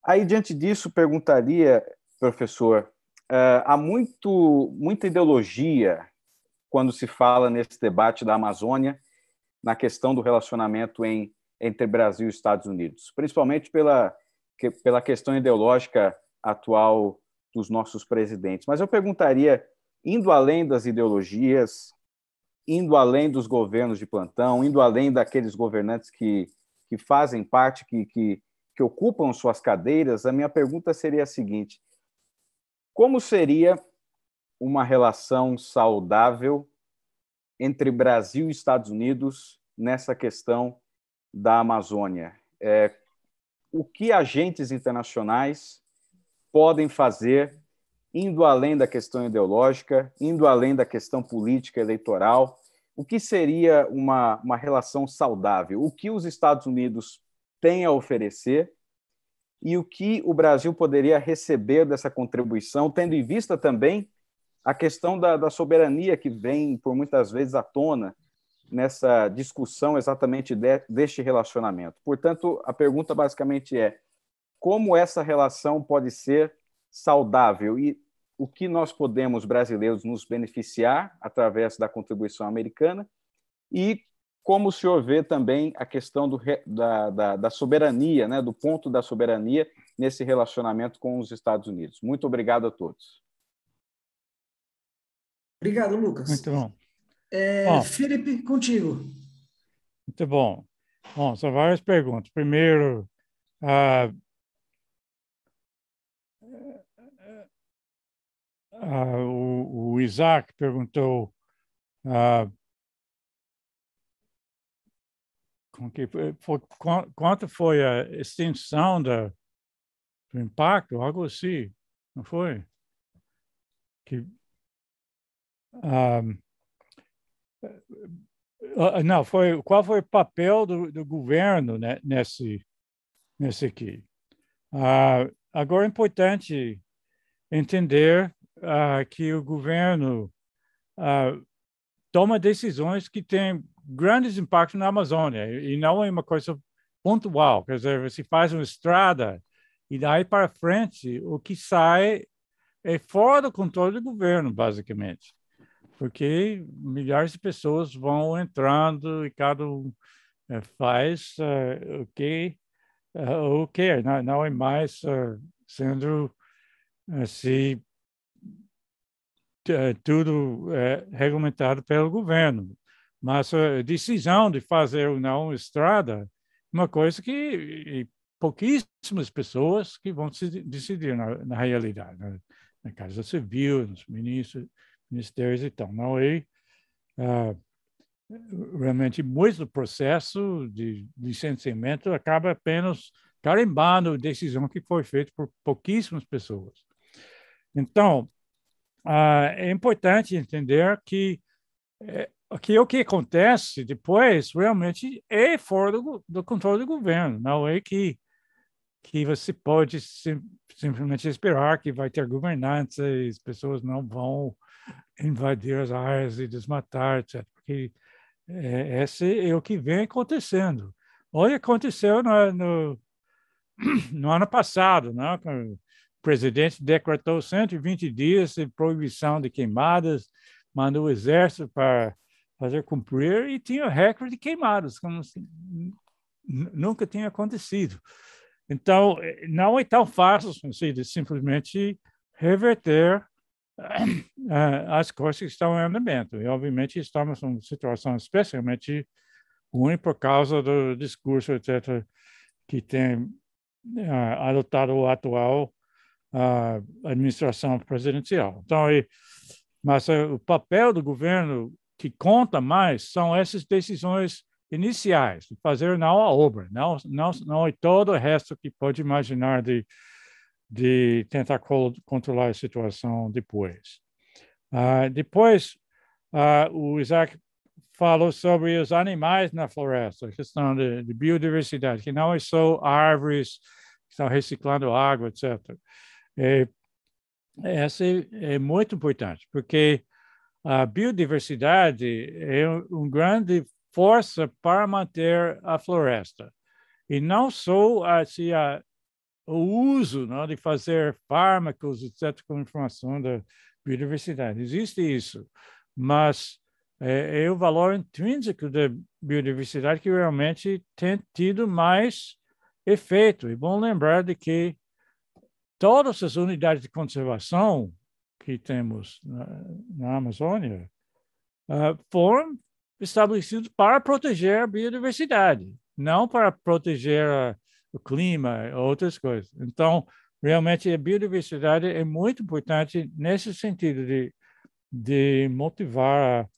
Aí, diante disso, perguntaria, professor, eh, há muito, muita ideologia quando se fala nesse debate da Amazônia, na questão do relacionamento em, entre Brasil e Estados Unidos, principalmente pela, pela questão ideológica atual dos nossos presidentes. Mas eu perguntaria, indo além das ideologias, indo além dos governos de plantão, indo além daqueles governantes que que fazem parte, que, que, que ocupam suas cadeiras, a minha pergunta seria a seguinte: como seria uma relação saudável entre Brasil e Estados Unidos nessa questão da Amazônia? É, o que agentes internacionais podem fazer, indo além da questão ideológica, indo além da questão política eleitoral, o que seria uma, uma relação saudável? O que os Estados Unidos têm a oferecer e o que o Brasil poderia receber dessa contribuição, tendo em vista também a questão da, da soberania que vem, por muitas vezes, à tona nessa discussão exatamente de, deste relacionamento. Portanto, a pergunta basicamente é como essa relação pode ser saudável e o que nós podemos, brasileiros, nos beneficiar através da contribuição americana e como o senhor vê também a questão do, da, da, da, soberania, né, do ponto da soberania nesse relacionamento com os Estados Unidos. Muito obrigado a todos. Obrigado, Lucas. Muito bom. É, bom Felipe, contigo. Muito bom. Bom, são várias perguntas. Primeiro, ah, Ah, o, o, Isaac perguntou ah, que, foi, quanto foi a extensão da, do impacto, algo assim, não foi? Que, ah, não, foi qual foi o papel do, do governo né, nesse, nesse aqui? agora é importante entender que o governo toma decisões que têm grandes impactos na Amazônia e não é uma coisa pontual, quer dizer, você faz uma estrada e daí para frente o que sai é fora do controle do governo, basicamente, porque milhares de pessoas vão entrando e cada um eh, faz uh, o que uh, o quer, não, né? não é mais uh, sendo assim é tudo é regulamentado pelo governo. Mas a decisão de fazer ou não estrada, é uma coisa que pouquíssimas pessoas que vão decidir na, na realidade, né? na Casa Civil, nos ministros, ministérios e tal. Não é ah, realmente muito do processo de licenciamento acaba apenas carimbando a decisão que foi feita por pouquíssimas pessoas. Então, ah, é importante entender que, é, que o que acontece depois realmente é fora do, do controle do governo, não é que que você pode sim, simplesmente esperar que vai ter governança e as pessoas não vão invadir as áreas e desmatar, etc. Porque é, esse é o que vem acontecendo. Olha, aconteceu no, no, no ano passado, né? O presidente decretou 120 dias de proibição de queimadas, mandou o exército para fazer cumprir e tinha recorde de queimadas, como nunca tinha acontecido. Então, eh, não é tão fácil assim, de simplesmente reverter ah, as coisas que estão em andamento. E, obviamente, estamos numa situação especialmente ruim por causa do discurso, etc., que tem uh, adotado o atual a administração presidencial. Então, e, mas eh, o papel do governo que conta mais são essas decisões iniciais, de fazer não a obra, não, não, não e todo o resto que pode imaginar de, de tentar controlar a situação depois. Uh, depois, uh, o Isaac falou sobre os animais na floresta, a questão de, de biodiversidade, que não é só árvores que estão reciclando água, etc. É, é, essa é, é muito importante, porque a biodiversidade é uma grande força para manter a floresta. E não só assim, a, o uso não, de fazer fármacos, etc., com informação da biodiversidade. Existe isso, mas é, é o valor intrínseco da biodiversidade que realmente tem tido mais efeito. É bom lembrar de que todas as unidades de conservação que temos na, na Amazônia uh, foram estabelecidas para proteger a biodiversidade, não para proteger a, o clima, outras coisas. Então, realmente, a biodiversidade é muito importante nesse sentido de, de motivar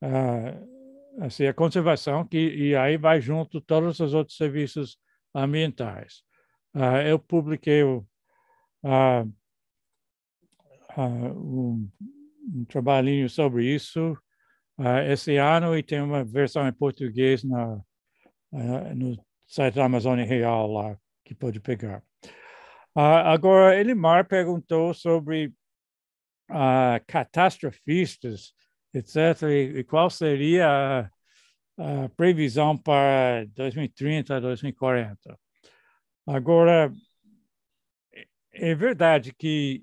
a, a, assim, a conservação, que, e aí vai junto todos os outros serviços ambientais. Uh, eu publiquei o um, um, trabalhinho sobre isso esse ano e tem uma versão em português na, no site da Amazônia Real lá que pode pegar. agora, Elimar perguntou sobre catastrofistas, etc., e, e qual seria a, a previsão para 2030, 2040. Agora, é verdade que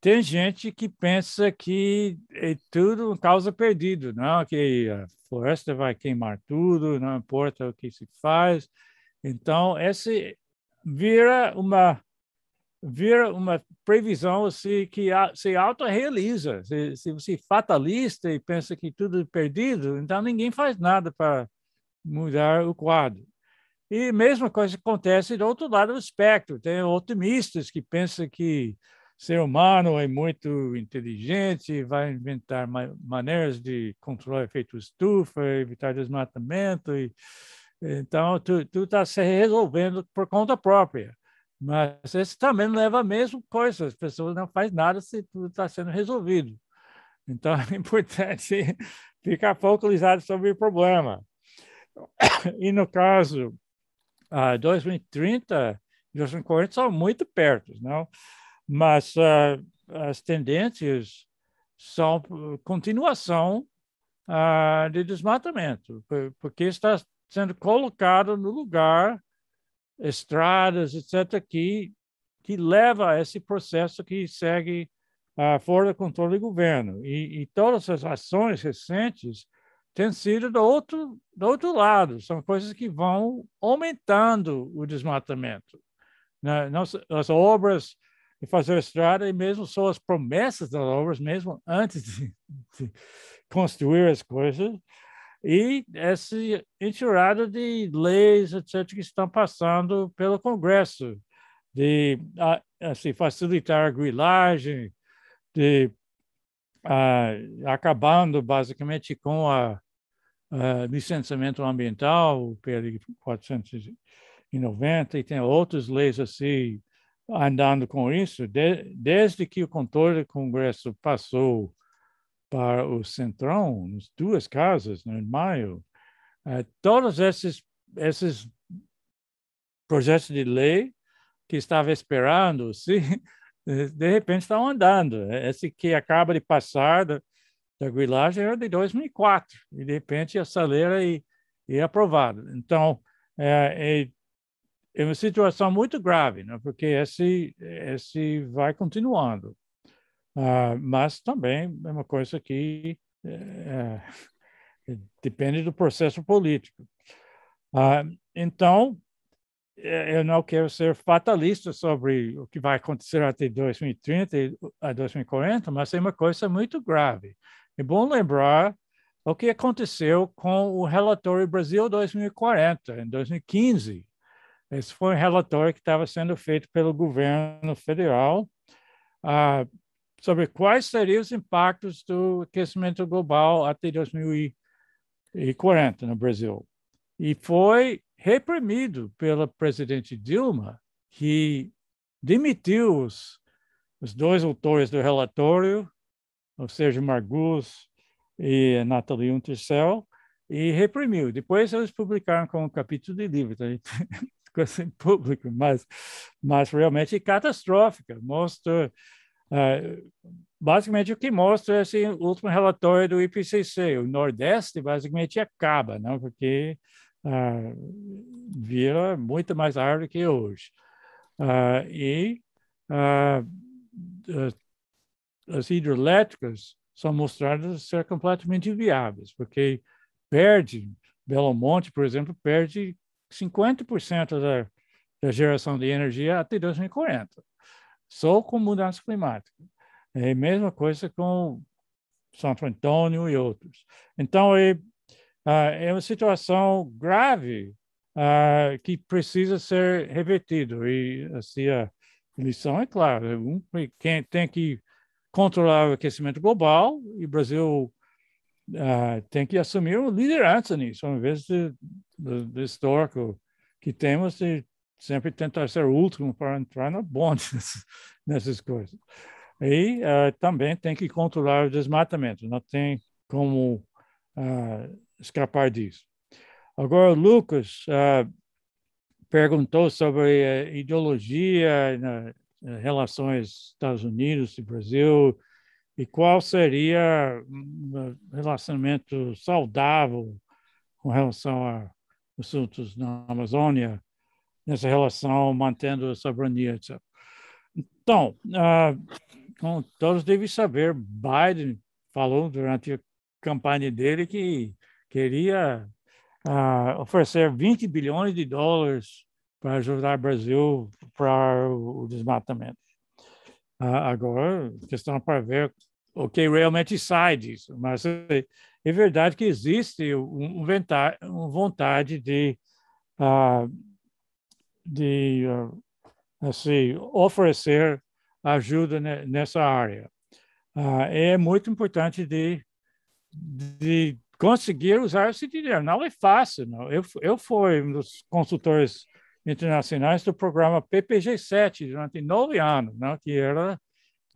tem gente que pensa que é tudo causa perdido, não? Que a floresta vai queimar tudo, não importa o que se faz. Então, esse vira uma vira uma previsão assim, que se autorrealiza. Se, se você é fatalista e pensa que tudo é perdido, então ninguém faz nada para mudar o quadro. E mesma coisa acontece do outro lado do espectro. Tem otimistas que pensam que ser humano é muito inteligente, vai inventar ma maneiras de controlar efeito estufa, evitar desmatamento. E, então, tu está se resolvendo por conta própria. Mas isso também leva a mesma coisa. As pessoas não fazem nada se tudo está sendo resolvido. Então, é importante ficar focalizado sobre o problema. E no caso a ah, 2030 e 2040 são muito perto, não? Né? mas uh, as tendências são continuação uh, de desmatamento, porque está sendo colocado no lugar estradas, etc., que, que leva a esse processo que segue uh, fora do controle do governo. E, e todas as ações recentes tem sido do outro, do outro lado. São coisas que vão aumentando o desmatamento. Né? as obras de fazer estrada e mesmo só as promessas das obras, mesmo antes de, de construir as coisas, e essa enxurrada de leis, etc., que estão passando pelo Congresso, de assim, facilitar a grilagem, de uh, acabando basicamente com a, uh, licenciamento ambiental, PL 490, e tem outras leis assim andando com isso. De, desde que o controle do Congresso passou para o Centrão, nas duas casas, né, em maio, uh, todos esses, esses projetos de lei que estava esperando, se de repente estão andando. Esse que acaba de passar né, da grilagem era de 2004, e de repente a saleira e, e aprovada. Então, é, é, é, uma situação muito grave, né? porque esse, esse vai continuando. Ah, mas também é uma coisa que é, é depende do processo político. Ah, então, é, eu não quero ser fatalista sobre o que vai acontecer até 2030 a 2040, mas é uma coisa muito grave. É bom lembrar o que aconteceu com o relatório Brasil 2040, em 2015. Esse foi um relatório que estava sendo feito pelo governo federal ah, sobre quais seriam os impactos do aquecimento global até 2040 no Brasil. E foi reprimido pela presidente Dilma, que demitiu os, os dois autores do relatório o Sérgio Margus e a Nathalie Untercell, e reprimiu. Depois eles publicaram como capítulo de livro, tá? ficou sem público, mas, mas realmente catastrófica. Mostra, uh, basicamente, o que mostra esse é, assim, último relatório do IPCC. O Nordeste basicamente acaba, não? porque uh, vira muito mais árvore que hoje. Uh, e as hidrelétricas são mostradas ser completamente inviáveis, porque perde, Belo Monte, por exemplo, perde 50% da, da geração de energia até 2040, só com mudança climática. É a mesma coisa com Santo Antônio e outros. Então, é, ah, é uma situação grave uh, que precisa ser revertido. E assim, a lição é clara: um, quem tem que controlar o aquecimento global e o Brasil uh, tem que assumir uma liderança nisso, ao invés de, de, de histórico que temos de sempre tentar ser o último para entrar na bonde nessas, coisas. E uh, também tem que controlar o desmatamento, não tem como uh, escapar disso. Agora, o Lucas perguntou sobre eh, ideologia, né, eh, relações Estados Unidos e Brasil e qual seria um eh, relacionamento saudável com relação a assuntos na Amazônia, nessa relação mantendo a soberania, etc. Então, uh, ah, como todos devem saber, Biden falou durante a campanha dele que queria uh, oferecer 20 bilhões de dólares para ajudar o Brasil para o desmatamento. Agora, questão para ver o que realmente sai disso, mas é verdade que existe uma vontade de, ah, de ah, assim, oferecer ajuda nessa área. Ah, é muito importante de, de conseguir usar esse dinheiro. Não é fácil, não. Eu, eu fui um dos consultores internacionais do programa PPG-7 durante nove anos, né? que era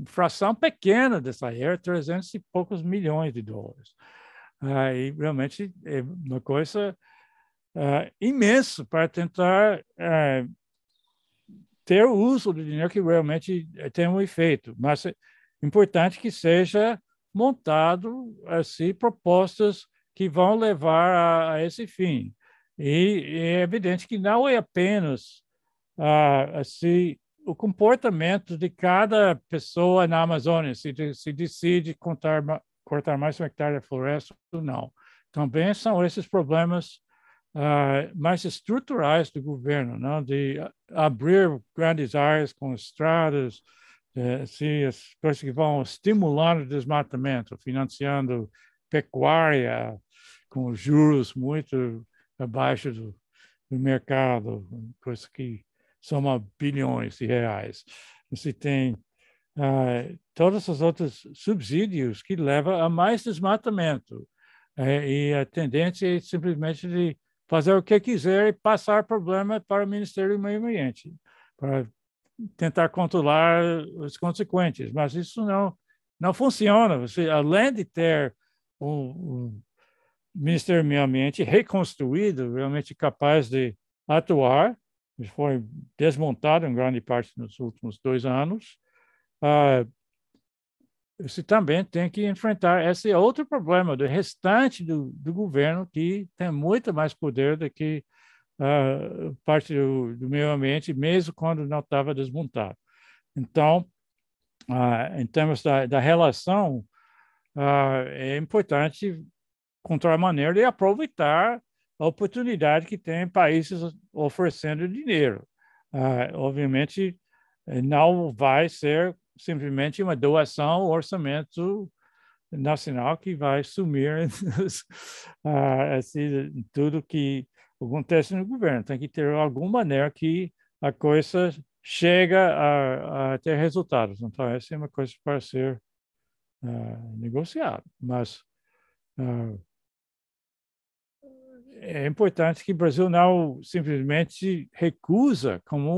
fração pequena dessa era, 300 e poucos milhões de dólares. Ah, e realmente é uma coisa ah, imensa para tentar ah, ter o uso do dinheiro que realmente é, tem um efeito. Mas é importante que seja montado assim propostas que vão levar a, a esse fim. E é evidente que não é apenas ah, assim, o comportamento de cada pessoa na Amazônia, se, de, se decide contar, cortar mais um hectare de floresta ou não. Também são esses problemas ah, mais estruturais do governo, não? de abrir grandes áreas com estradas, eh, assim, as coisas que vão estimulando o desmatamento, financiando pecuária com juros muito abaixo do, do mercado, coisa que soma bilhões de reais. Você tem uh, ah, todos os outros subsídios que levam a mais desmatamento. Uh, e a tendência é simplesmente de fazer o que quiser e passar problema para o Ministério do Meio Ambiente, para tentar controlar os consequentes. Mas isso não, não funciona. Você, além de ter um, um Ministério do Meio Ambiente reconstruído, realmente capaz de atuar, foi desmontado em grande parte nos últimos dois anos. Ah, você também tem que enfrentar esse outro problema do restante do, do governo, que tem muito mais poder do que ah, parte do, do, meio ambiente, mesmo quando não estava desmontado. Então, ah, em termos da, da relação, ah, é importante maneira de aproveitar a oportunidade que tem países oferecendo dinheiro. Ah, obviamente, eh, não vai ser simplesmente uma doação, um orçamento nacional que vai sumir ah, assim, tudo que acontece no governo. Tem que ter alguma maneira que a coisa chega a, a ter resultados. Então, essa é uma coisa para ser ah, negociada. Mas Uh, é importante que o Brasil não simplesmente recusa, como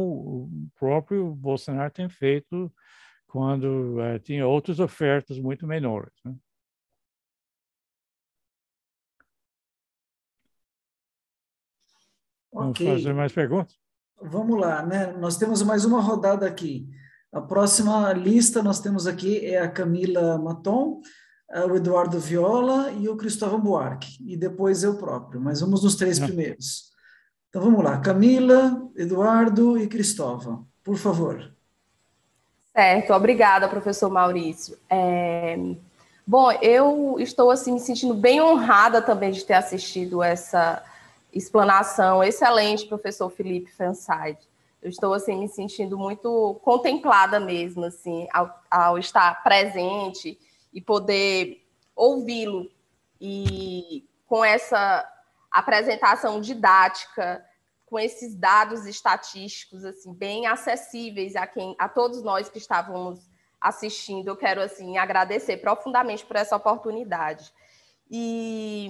o próprio Bolsonaro tem feito quando é, tinha outras ofertas muito menores. Né? Okay. Vamos fazer mais perguntas? Vamos lá, né? Nós temos mais uma rodada aqui. A próxima lista nós temos aqui é a Camila Maton. Eh, o Eduardo Viola e o Cristóvão Buarque, e depois eu próprio, mas vamos nos três é. primeiros. Então vamos lá, Camila, Eduardo e Cristóvão, por favor. Certo, obrigada, professor Maurício. É... Bom, eu estou assim me sentindo bem honrada também de ter assistido essa explanação excelente, professor Felipe Fanside. Eu estou assim me sentindo muito contemplada mesmo assim ao, ao estar presente e poder ouvi-lo e com essa apresentação didática, com esses dados estatísticos assim bem acessíveis a quem a todos nós que estávamos assistindo, eu quero assim agradecer profundamente por essa oportunidade. E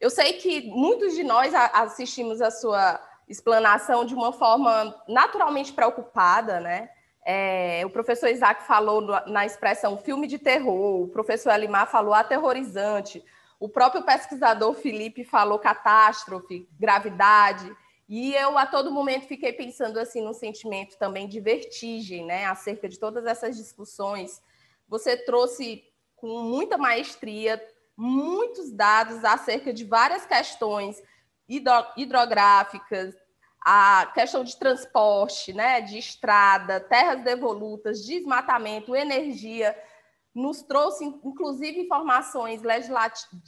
eu sei que muitos de nós assistimos a sua explanação de uma forma naturalmente preocupada, né? É, o professor Isaac falou na expressão filme de terror, o professor Elimar falou aterrorizante, o próprio pesquisador Felipe falou catástrofe, gravidade, e eu a todo momento fiquei pensando assim num sentimento também de vertigem, né, acerca de todas essas discussões. Você trouxe com muita maestria muitos dados acerca de várias questões hidrográficas, a questão de transporte, né, de estrada, terras devolutas, desmatamento, energia, nos trouxe, inclusive, informações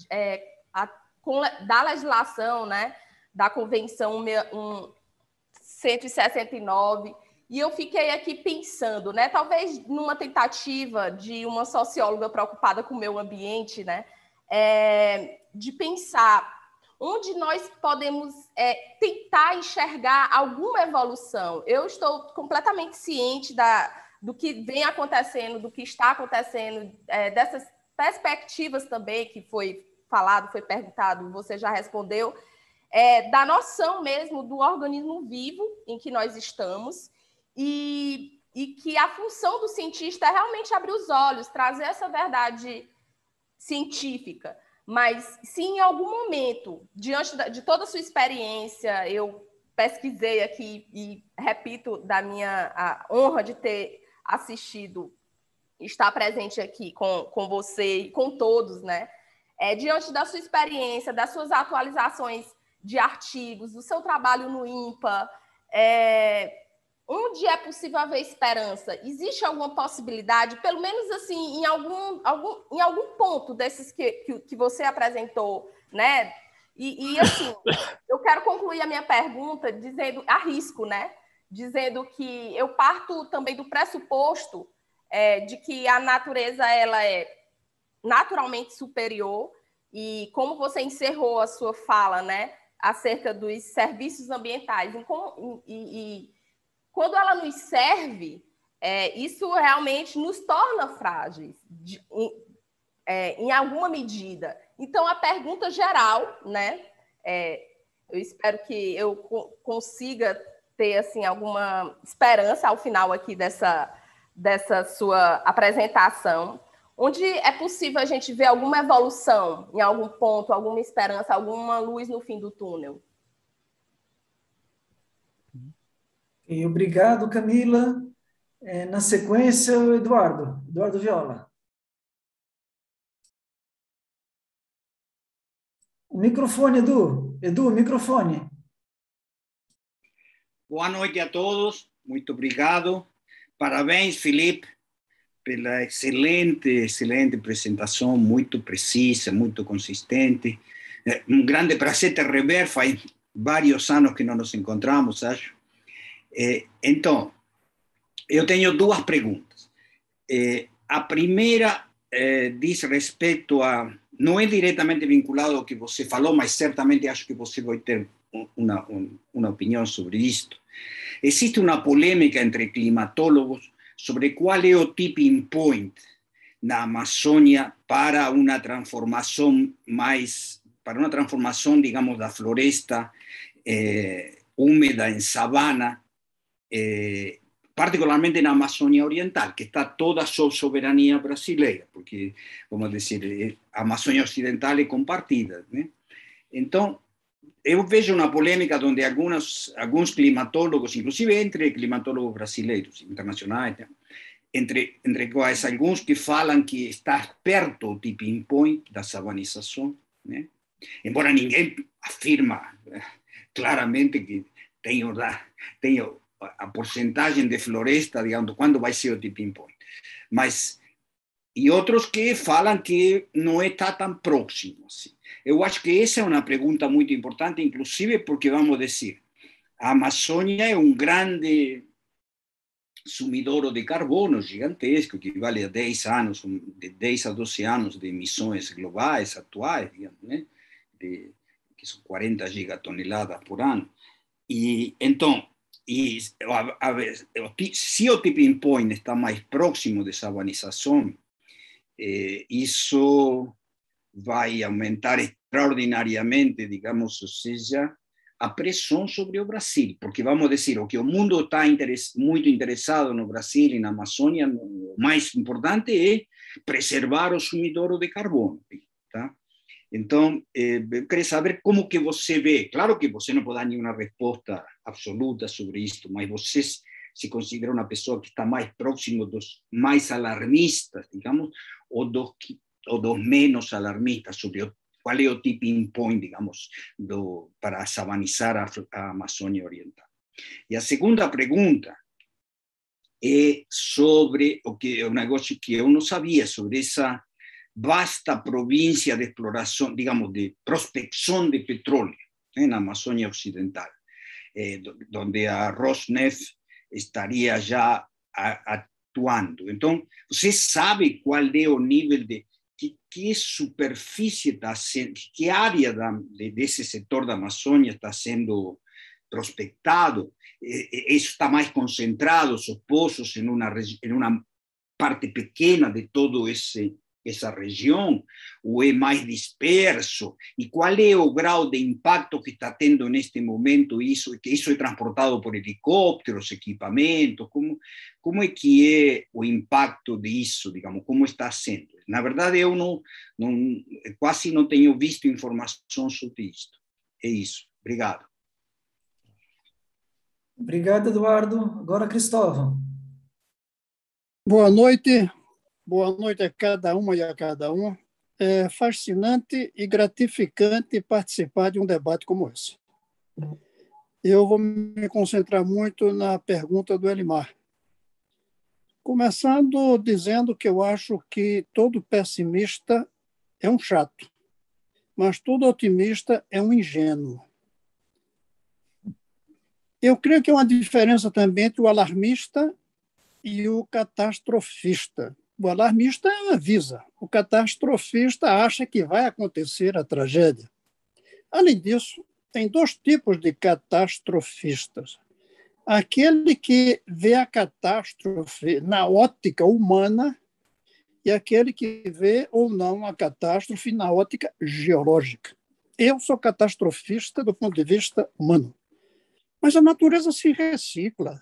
é, a, com, da legislação, né, da Convenção 169, e eu fiquei aqui pensando, né, talvez numa tentativa de uma socióloga preocupada com o meio ambiente, né, é, de pensar onde nós podemos é, tentar enxergar alguma evolução. Eu estou completamente ciente da, do que vem acontecendo, do que está acontecendo, é, dessas perspectivas também que foi falado, foi perguntado, você já respondeu, é, da noção mesmo do organismo vivo em que nós estamos e, e que a função do cientista é realmente abrir os olhos, trazer essa verdade científica. Mas se em algum momento, diante de toda a sua experiência, eu pesquisei aqui e repito da minha honra de ter assistido, estar presente aqui com, com você e com todos, né? É, diante da sua experiência, das suas atualizações de artigos, do seu trabalho no IMPA, é, onde é possível haver esperança? Existe alguma possibilidade, pelo menos assim, em algum, algum, em algum ponto desses que, que, que você apresentou, né? E, e, assim, eu quero concluir a minha pergunta dizendo, risco, né? Dizendo que eu parto também do pressuposto é, de que a natureza ela é naturalmente superior e como você encerrou a sua fala, né? Acerca dos serviços ambientais e quando ela nos serve, é, isso realmente nos torna frágeis, de, em, é, em, alguma medida. Então, a pergunta geral, né? É, eu espero que eu co consiga ter assim alguma esperança ao final aqui dessa, dessa sua apresentação, onde é possível a gente ver alguma evolução em algum ponto, alguma esperança, alguma luz no fim do túnel. E obrigado, Camila. É, na sequência, o Eduardo, Eduardo Viola. O microfone, Edu. Edu, microfone. Boa noite a todos. Muito obrigado. Parabéns, Felipe, pela excelente, excelente apresentação, muito precisa, muito consistente. É, um grande prazer te rever. Faz vários anos que não nos encontramos, acho. Eh, entonces, yo tengo dos preguntas. preguntas. Eh, a primera eh, diz a. No es directamente vinculado lo que usted falou, mas ciertamente acho que usted va a tener una opinión sobre esto. Existe una polémica entre climatólogos sobre cuál es el tipping point la Amazônia para una transformación más... para una transformación, digamos, la floresta eh, húmeda en sabana... eh, particularmente na Amazônia Oriental, que está toda sob soberania brasileira, porque, vamos dizer, a eh, Amazônia Ocidental é compartida. Né? Então, eu vejo uma polêmica onde alguns alguns climatólogos, inclusive entre climatólogos brasileiros, internacionais, né? entre, entre quais alguns que falam que está perto o tipping point da savanização, né? embora ninguém afirma eh, claramente que tenho, tenho a porcentagem de floresta, digamos, quando vai ser o tipping point. Mas, e outros que falam que não está tão próximo. Assim. Eu acho que essa é uma pergunta muito importante, inclusive porque, vamos dizer, a Amazônia é um grande sumidouro de carbono gigantesco, que vale a 10 anos, de 10 a 12 anos de emissões globais atuais, digamos, né? de, que são 40 gigatoneladas por ano. E, então, Y si el tipping point está más próximo esa urbanización, eso eh, va a aumentar extraordinariamente, digamos, o sea, a presión sobre o Brasil, porque vamos decir, o que el mundo está muy interesado en el Brasil en la Amazônia, lo más importante es preservar o sumidoro de carbono, tá? Entonces, eu eh, saber cómo que usted ve. Claro que usted no puede dar ninguna respuesta absoluta sobre esto, mas usted se considera una persona que está más próximo dos más alarmistas, digamos, o dos, o dos menos alarmistas sobre cuál é o tipping point, digamos, para sabanizar a, Amazônia Oriental. Y a segunda pregunta es sobre o que un negócio que yo no sabía, sobre esa vasta provincia de exploración, digamos, de prospección de petróleo ¿eh? en la Amazonia Occidental, eh, donde a Rosneft estaría ya actuando. Entonces, usted sabe cuál es el nivel de, qué, superficie está qué área de, ese sector de Amazonia está siendo prospectado, eh, está más concentrado, esos pozos en una, en una parte pequeña de todo ese essa região, ou é mais disperso? E qual é o grau de impacto que está tendo neste momento isso, que isso é transportado por helicópteros, equipamentos? Como, como é que é o impacto disso, digamos, como está sendo? Na verdade, eu não, não quase não tenho visto informação sobre isto. É isso. Obrigado. Obrigado, Eduardo. Agora, Cristóvão. Boa noite. Boa noite a cada uma e a cada um. É fascinante e gratificante participar de um debate como esse. Eu vou me concentrar muito na pergunta do Elimar. Começando dizendo que eu acho que todo pessimista é um chato, mas todo otimista é um ingênuo. Eu creio que é uma diferença também entre o alarmista e o catastrofista. O alarmista avisa, o catastrofista acha que vai acontecer a tragédia. Além disso, tem dois tipos de catastrofistas. Aquele que vê a catástrofe na ótica humana e aquele que vê ou não a catástrofe na ótica geológica. Eu sou catastrofista do ponto de vista humano. Mas a natureza se recicla.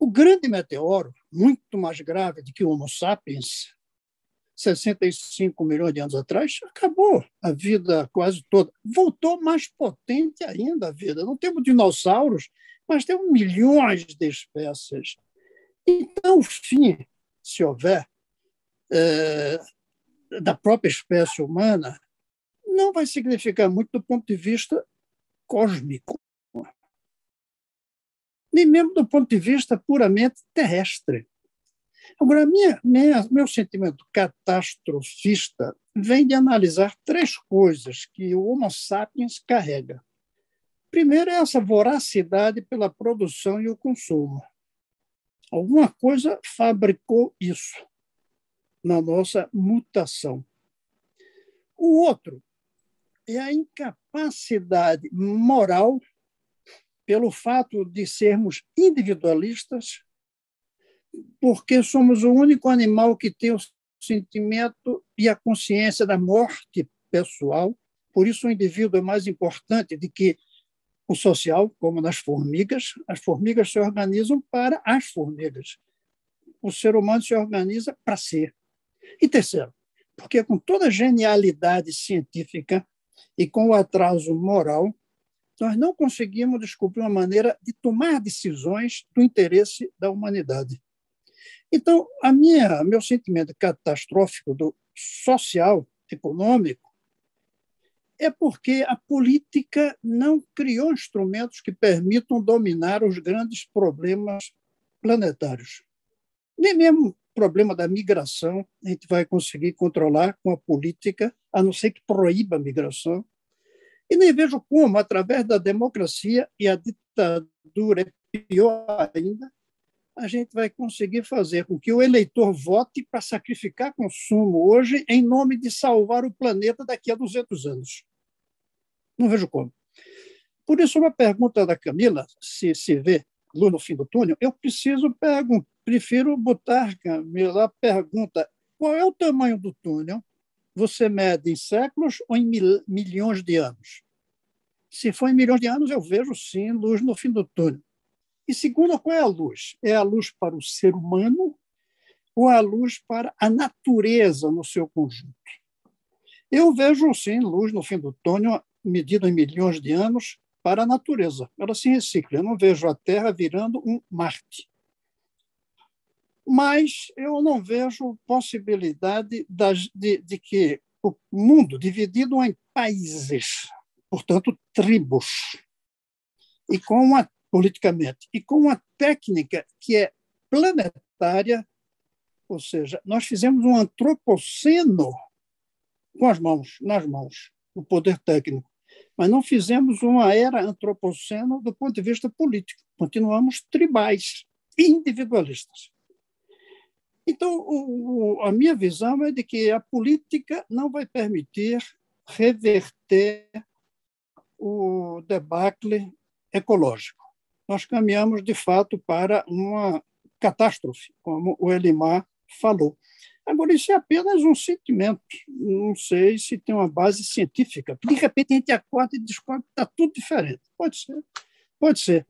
O grande meteoro muito mais grave do que o Homo sapiens, 65 milhões de anos atrás, acabou a vida quase toda. Voltou mais potente ainda a vida. Não temos dinossauros, mas temos milhões de espécies. Então, o fim, se houver, é, da própria espécie humana, não vai significar muito do ponto de vista cósmico nem mesmo do ponto de vista puramente terrestre. Agora, minha, minha, meu sentimento catastrofista vem de analisar três coisas que o Homo sapiens carrega. Primeiro é essa voracidade pela produção e o consumo. Alguma coisa fabricou isso na nossa mutação. O outro é a incapacidade moral pelo fato de sermos individualistas, porque somos o único animal que tem o sentimento e a consciência da morte pessoal. Por isso, o indivíduo é mais importante do que o social, como nas formigas. As formigas se organizam para as formigas. O ser humano se organiza para ser. E terceiro, porque com toda a genialidade científica e com o atraso moral, nós não conseguimos descobrir uma maneira de tomar decisões do interesse da humanidade. Então, a minha, meu sentimento catastrófico do social, econômico, é porque a política não criou instrumentos que permitam dominar os grandes problemas planetários. Nem mesmo o problema da migração a gente vai conseguir controlar com a política, a não ser que proíba a migração. E nem vejo como, através da democracia e a ditadura, é pior ainda, a gente vai conseguir fazer com que o eleitor vote para sacrificar consumo hoje em nome de salvar o planeta daqui a 200 anos. Não vejo como. Por isso, uma pergunta da Camila, se se vê luz no fim do túnel, eu preciso prefiro botar, Camila, a pergunta, qual é o tamanho do túnel? você mede em séculos ou em mil, milhões de anos? Se for em milhões de anos, eu vejo sim luz no fim do túnel. E segundo, qual é a luz? É a luz para o ser humano ou é a luz para a natureza no seu conjunto? Eu vejo sim luz no fim do túnel, medida em milhões de anos, para a natureza. Ela se recicla. É eu não vejo a Terra virando um Marte mas eu não vejo possibilidade das, de, de que o mundo dividido em países, portanto, tribos, e com uma, politicamente, e com uma técnica que é planetária, ou seja, nós fizemos um antropoceno com as mãos, nas mãos, o poder técnico, mas não fizemos uma era antropoceno do ponto de vista político. Continuamos tribais, individualistas. Então, o, o, a minha visão é de que a política não vai permitir reverter o debacle ecológico. Nós caminhamos, de fato, para uma catástrofe, como o Elimar falou. Agora, isso é apenas um sentimento, não sei se tem uma base científica, porque de repente a gente acorda e descobre que está tudo diferente. Pode ser, pode ser.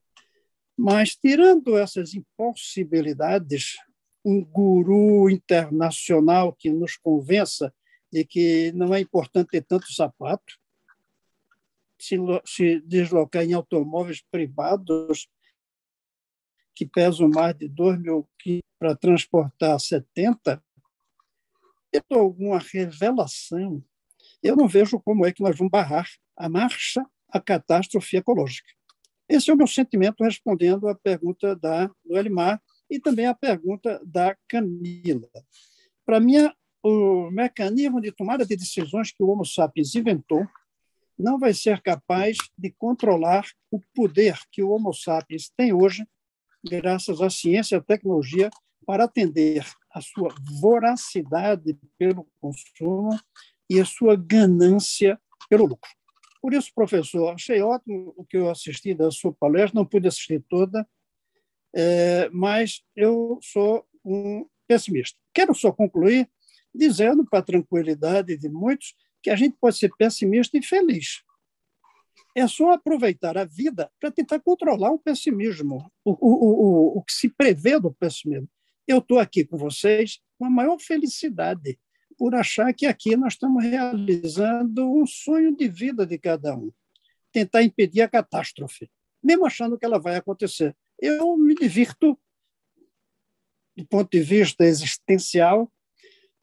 Mas, tirando essas impossibilidades um guru internacional que nos convença de que não é importante ter tanto sapato, se, se deslocar em automóveis privados que pesam mais de 2 mil quilos para transportar 70, tendo alguma revelação, eu não vejo como é que nós vamos barrar a marcha, a catástrofe ecológica. Esse é o meu sentimento respondendo à pergunta da, do Elimar e também a pergunta da Camila. Para mim, o mecanismo de tomada de decisões que o Homo sapiens inventou não vai ser capaz de controlar o poder que o Homo sapiens tem hoje, graças à ciência e à tecnologia, para atender a sua voracidade pelo consumo e a sua ganância pelo lucro. Por isso, professor, achei ótimo o que eu assisti da sua palestra, não pude assistir toda, eh, mas eu sou um pessimista. Quero só concluir dizendo, para a tranquilidade de muitos, que a gente pode ser pessimista e feliz. É só aproveitar a vida para tentar controlar o pessimismo, o, o, o, o que se prevê do pessimismo. Eu estou aqui com vocês com a maior felicidade por achar que aqui nós estamos realizando um sonho de vida de cada um. Tentar impedir a catástrofe, mesmo achando que ela vai acontecer eu me divirto do ponto de vista existencial,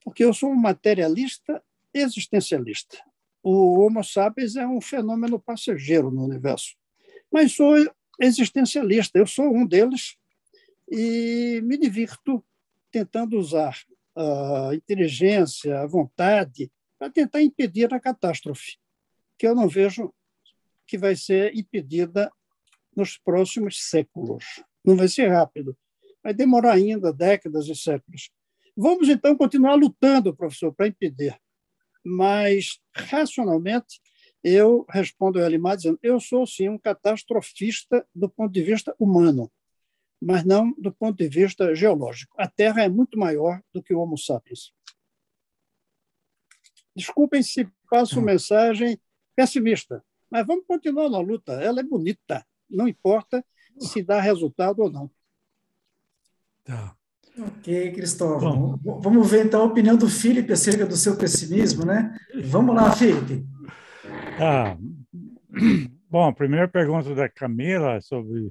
porque eu sou um materialista existencialista. O Homo sapiens é um fenômeno passageiro no universo, mas sou existencialista, eu sou um deles e me divirto tentando usar a inteligência, a vontade, para tentar impedir a catástrofe, que eu não vejo que vai ser impedida nos próximos séculos. Não vai ser rápido, vai demorar ainda décadas e séculos. Vamos então continuar lutando, professor, para impedir. Mas racionalmente eu respondo a Elimar dizendo: eu sou sim um catastrofista do ponto de vista humano, mas não do ponto de vista geológico. A Terra é muito maior do que o Homo sapiens. Desculpem se passo hum. mensagem pessimista, mas vamos continuar na luta. Ela é bonita não importa se dá resultado ou não. Tá. Ok, Cristóvão. Bom. Vamos ver então a opinião do Felipe acerca do seu pessimismo, né? Vamos lá, Felipe. Tá. Bom, a primeira pergunta da Camila é sobre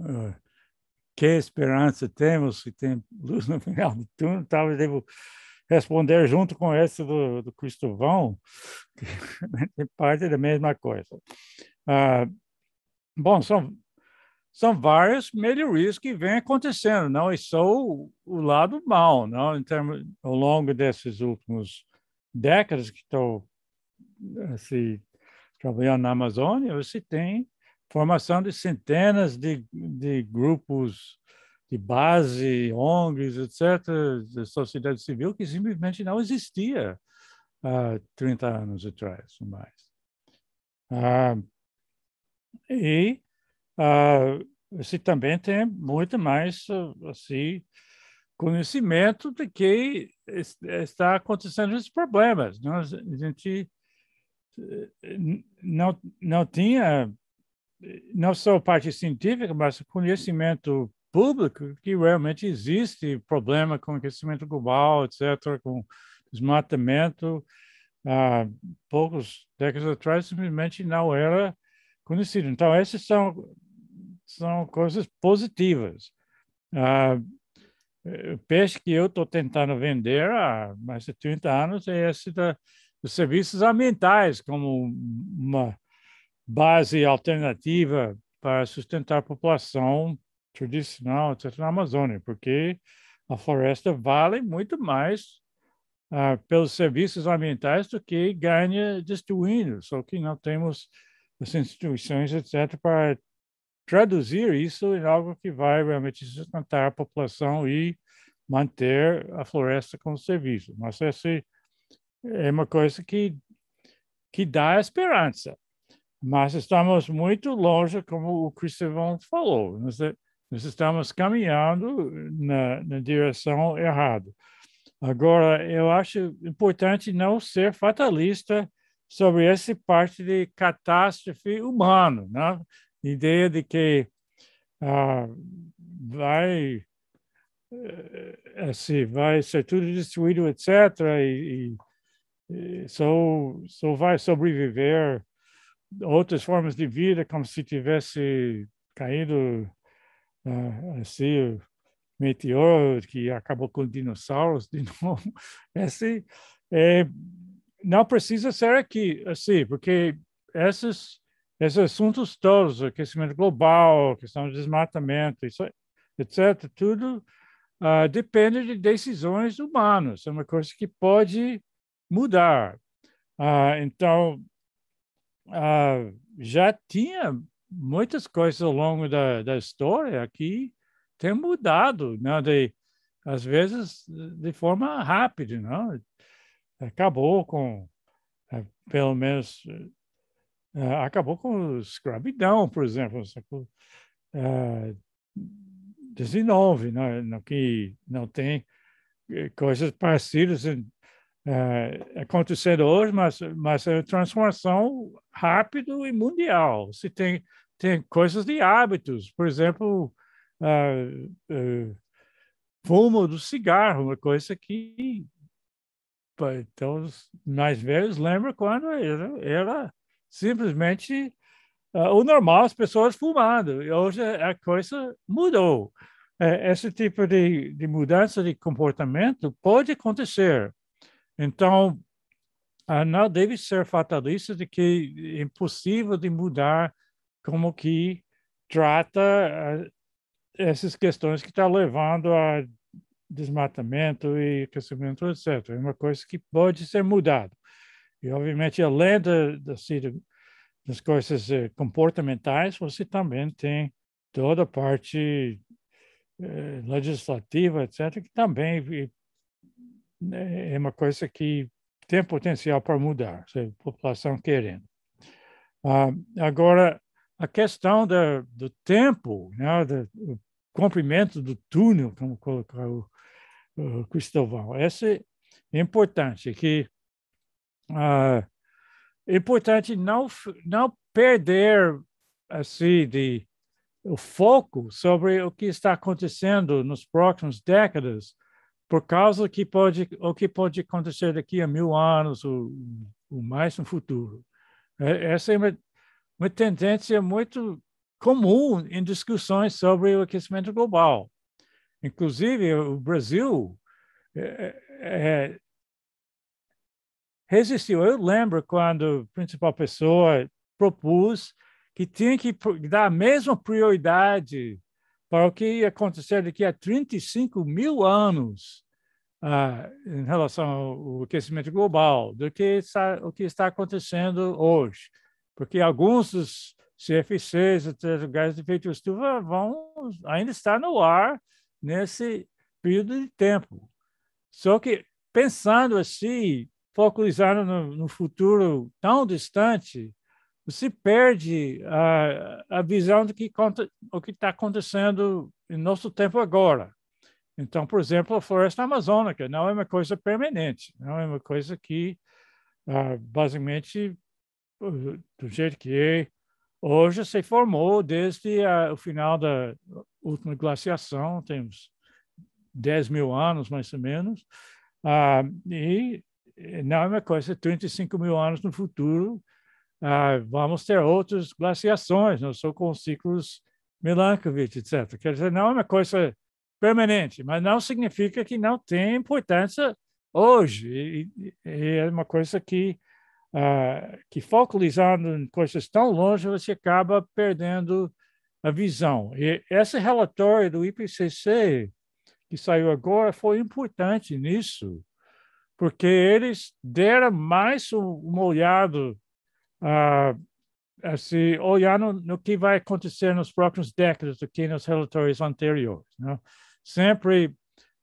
uh, que esperança temos se tem luz no final do túnel, talvez devo responder junto com essa do, do Cristóvão, que é parte da mesma coisa. Uh, Bom, são, são várias melhorias que vêm acontecendo, não é só o, o lado mal, não, em termos, ao longo desses últimos décadas que estou assim, trabalhando na Amazônia, você tem formação de centenas de, de grupos de base, ONGs, etc., sociedade civil, que simplesmente não existia há uh, 30 anos atrás ou mais. Uh, e uh, também tem muito mais assim conhecimento de que está acontecendo esses problemas. Nós, né? a gente eh, não, não tinha, não só parte científica, mas conhecimento público que realmente existe problema com aquecimento global, etc., com desmatamento. Há ah, poucos décadas atrás, simplesmente não era conhecido. Então, essas são, são coisas positivas. Ah, o peixe que eu estou tentando vender há mais de 30 anos é esse da, dos serviços ambientais, como uma base alternativa para sustentar a população tradicional, etc., na Amazônia, porque a floresta vale muito mais ah, pelos serviços ambientais do que ganha destruindo, só que não temos das instituições, etc., para traduzir isso em algo que vai realmente sustentar a população e manter a floresta como serviço. Mas essa é uma coisa que, que dá esperança. Mas estamos muito longe, como o Cristóvão falou. Nós, é, nós, estamos caminhando na, na direção errada. Agora, eu acho importante não ser fatalista sobre essa parte de catástrofe humana, né? ideia de que ah, vai eh, assim, vai ser tudo destruído, etc. E, e, só, só vai sobreviver outras formas de vida, como se tivesse caído ah, assim, o meteoro que acabou com dinossauros de novo. Esse é não precisa ser aqui, assim, porque esses, esses assuntos todos, aquecimento global, questão de desmatamento, isso, etc., tudo uh, depende de decisões humanas, é uma coisa que pode mudar. Uh, então, uh, já tinha muitas coisas ao longo da, da história que têm mudado, né? de, às vezes de forma rápida, não? É, acabou com, é, pelo menos, é, acabou com a escravidão, por exemplo, no século XIX, no que não tem coisas parecidas é, acontecendo hoje, mas, mas é uma transformação rápida e mundial. Se tem, tem coisas de hábitos, por exemplo, uh, uh, fumo do cigarro, uma coisa que então, os mais velhos lembram quando era, era simplesmente uh, o normal, as pessoas fumando. E hoje a coisa mudou. É, esse tipo de, de mudança de comportamento pode acontecer. Então, uh, não deve ser fatalista de que é impossível de mudar como que trata uh, essas questões que está levando a desmatamento e crescimento, etc. É uma coisa que pode ser mudada. E, obviamente, além de, de, assim, das coisas eh, comportamentais, você também tem toda a parte eh, legislativa, etc., que também eh, é uma coisa que tem potencial para mudar, se a população querendo. Ah, agora, a questão da, do tempo, né, do, do comprimento do túnel, como colocar o Uhum. Cristóvão. Essa é importante, é que uh, é importante não, não perder assim de o foco sobre o que está acontecendo nos próximos décadas, por causa que pode o que pode acontecer daqui a mil anos ou, ou mais no futuro. É, essa é uma, uma tendência muito comum em discussões sobre o aquecimento global. Inclusive, o Brasil é, é, é, resistiu. Eu lembro quando a principal pessoa propôs que tinha que dar a mesma prioridade para o que ia acontecer daqui a 35 mil anos ah, em relação ao aquecimento global, do que está, o que está acontecendo hoje. Porque alguns dos CFCs, gases de efeito estufa, vão ainda estar no ar nesse período de tempo. Só que, pensando assim, focalizando no, no futuro tão distante, você perde a, a visão do que está acontecendo em nosso tempo agora. Então, por exemplo, a floresta amazônica não é uma coisa permanente, não é uma coisa que, ah, basicamente, do jeito que é, Hoje se formou desde a, o final da última glaciação, temos 10 mil anos, mais ou menos, ah, e não é uma coisa, 35 mil anos no futuro, ah, vamos ter outras glaciações, não só com ciclos Milankovitch, etc. Quer dizer, não é uma coisa permanente, mas não significa que não tem importância hoje. E, e é uma coisa que que focalizando em coisas tão longe, você acaba perdendo a visão. E esse relatório do IPCC, que saiu agora, foi importante nisso, porque eles deram mais uma olhada, ah, assim, olhando no que vai acontecer nos próximos décadas do que nos relatórios anteriores. Né? Sempre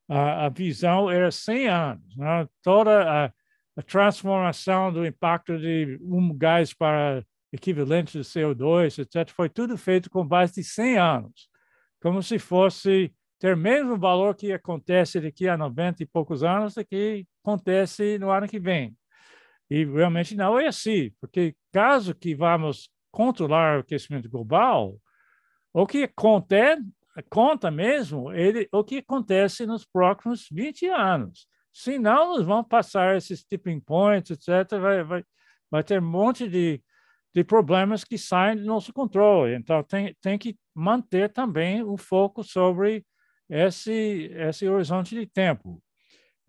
a, ah, a visão era 100 anos, né? toda a a transformação do impacto de um gás para equivalente de CO2, etc., foi tudo feito com base de 100 anos, como se fosse ter mesmo valor que acontece daqui a 90 e poucos anos do que acontece no ano que vem. E realmente não é assim, porque caso que vamos controlar o aquecimento global, o que conta, conta mesmo ele, o que acontece nos próximos 20 anos. Senão, nós vamos passar esses tipping points, etc. Vai, vai, vai ter um monte de, de problemas que saem do nosso controle. Então, tem, tem que manter também o foco sobre esse, esse horizonte de tempo.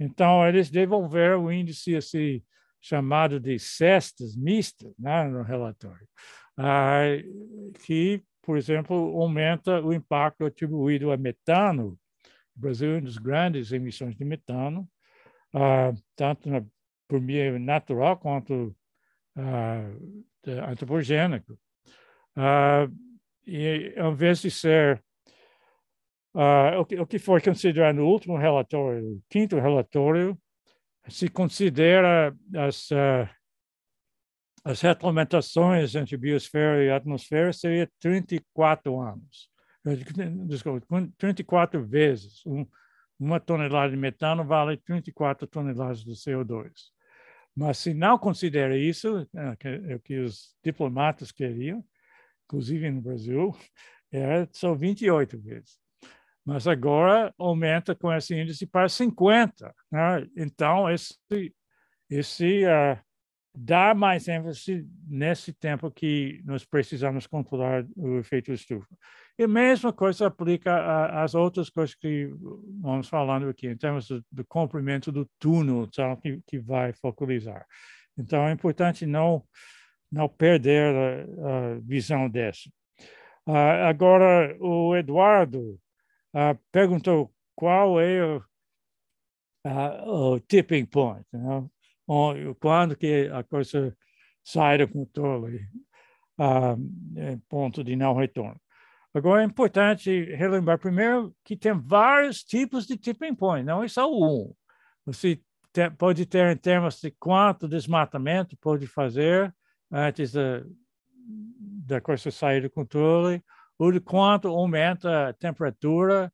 Então, eles devolveram o índice chamado de cestas mistas né, no relatório, ah, que, por exemplo, aumenta o impacto atribuído a metano. O Brasil é um dos grandes emissões de metano, uh, tanto na, por meio natural quanto uh, antropogênico. Uh, e, ao invés de ser o que, o, que, foi considerado no último relatório, o quinto relatório, se considera as, as regulamentações entre biosfera e atmosfera seria 34 anos. Desculpa, 34 vezes, um, uma tonelada de metano vale 34 toneladas de CO2. Mas se não considera isso, é, é o que os diplomatas queriam, inclusive no Brasil, era só 28 vezes. Mas agora aumenta com esse índice para 50. Né? Então, esse, esse uh, dá mais ênfase nesse tempo que nós precisamos controlar o efeito estufa. E a mesma coisa aplica às outras coisas que vamos falando aqui, em termos do, do comprimento do túnel tal, que, que vai focalizar. Então, é importante não, não perder a, a visão dessa. Uh, agora, o Eduardo uh, perguntou qual é o, uh, o tipping point, né? quando que a coisa sai do controle, uh, ponto de não retorno. Agora é importante relembrar primeiro que tem vários tipos de tipping point, não é só um. Você pode ter em termos de quanto desmatamento pode fazer antes da, da coisa sair do controle, ou de quanto aumenta a temperatura,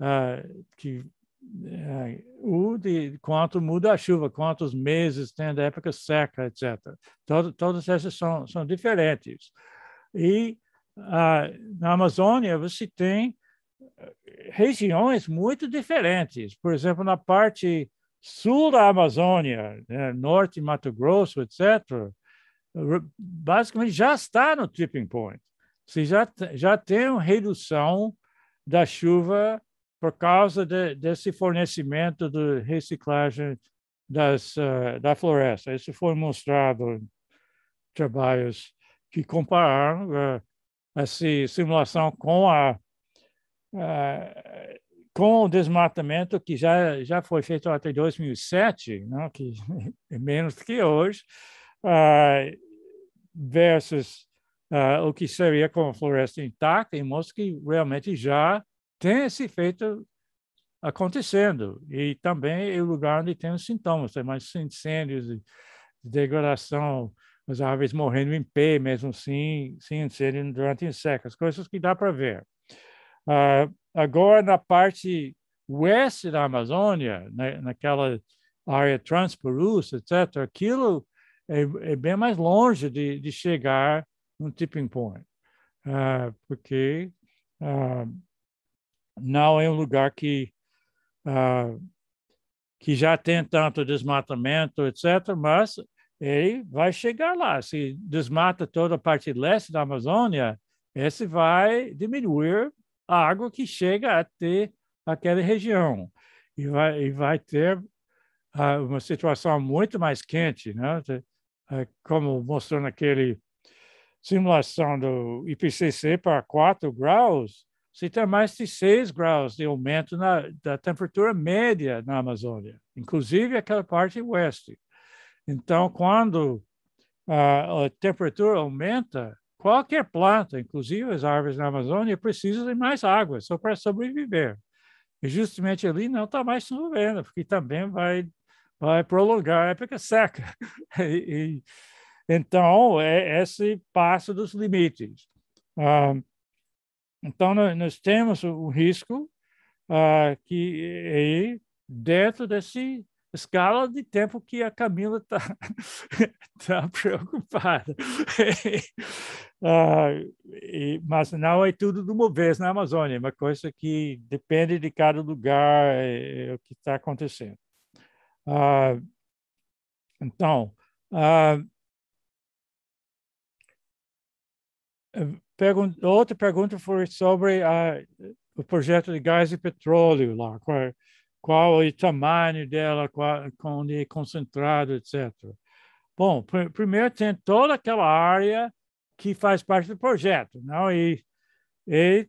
uh, que, uh, ou de quanto muda a chuva, quantos meses tem da época seca, etc. Todo, todas essas são, são diferentes. E ah, na Amazônia você tem eh, regiões muito diferentes. Por exemplo, na parte sul da Amazônia, né, norte Mato Grosso, etc., basicamente já está no tipping point. Você já, já tem uma redução da chuva por causa de, desse fornecimento de reciclagem das, uh, da floresta. Isso foi mostrado em trabalhos que compararam uh, essa simulação com a, com o desmatamento que já já foi feito até 2007, não? Né, que é menos que hoje, uh, versus uh, o que seria com a floresta intacta, e mostra que realmente já tem esse efeito acontecendo e também é o lugar onde tem os sintomas, tem mais incêndios, degradação as aves morrendo em pé, mesmo assim, sem serem durante secas, coisas que dá para ver. Uh, agora, na parte oeste da Amazônia, na, né, naquela área Transperus, etc., aquilo é, é, bem mais longe de, de chegar no tipping point, uh, porque uh, não é um lugar que que já tem tanto desmatamento, etc., mas ele vai chegar lá. Se desmata toda a parte leste da Amazônia, esse vai diminuir a água que chega até aquela região e vai, e vai ter uh, uma situação muito mais quente, né? Uh, como mostrou naquele simulação do IPCC para 4 graus, você tem mais de 6 graus de aumento na, da temperatura média na Amazônia, inclusive aquela parte oeste. Então, quando a, a temperatura aumenta, qualquer planta, inclusive as árvores na Amazônia, precisa de mais água só para sobreviver. E justamente ali não está mais chovendo, porque também vai, vai prolongar a época seca. e, e, então, é esse passo dos limites. Ah, então, nós, nós temos o risco ah, que é dentro desse escala de tempo que a Camila está tá preocupada. ah, e, mas não é tudo de uma vez na Amazônia, é uma coisa que depende de cada lugar, é, é o que está acontecendo. Ah, então, ah, outra pergunta foi sobre ah, o projeto de gás e petróleo lá, qual, é? qual o tamanho dela, qual, onde é concentrado, etc. Bom, pr primeiro tem toda aquela área que faz parte do projeto, não? E, e,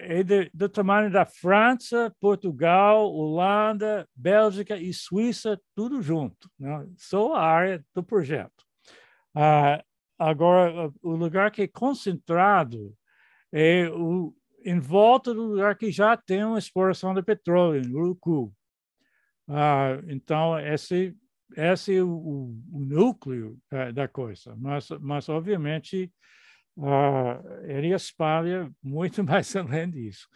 e de, do tamanho da França, Portugal, Holanda, Bélgica e Suíça, tudo junto, não? Só a área do projeto. Ah, agora, o lugar que é concentrado é o, em volta do lugar que já tem uma exploração de petróleo, em Urucu. Ah, então, esse, esse é o, o núcleo da, é, da, coisa. Mas, mas obviamente, ah, ele espalha muito mais além disso.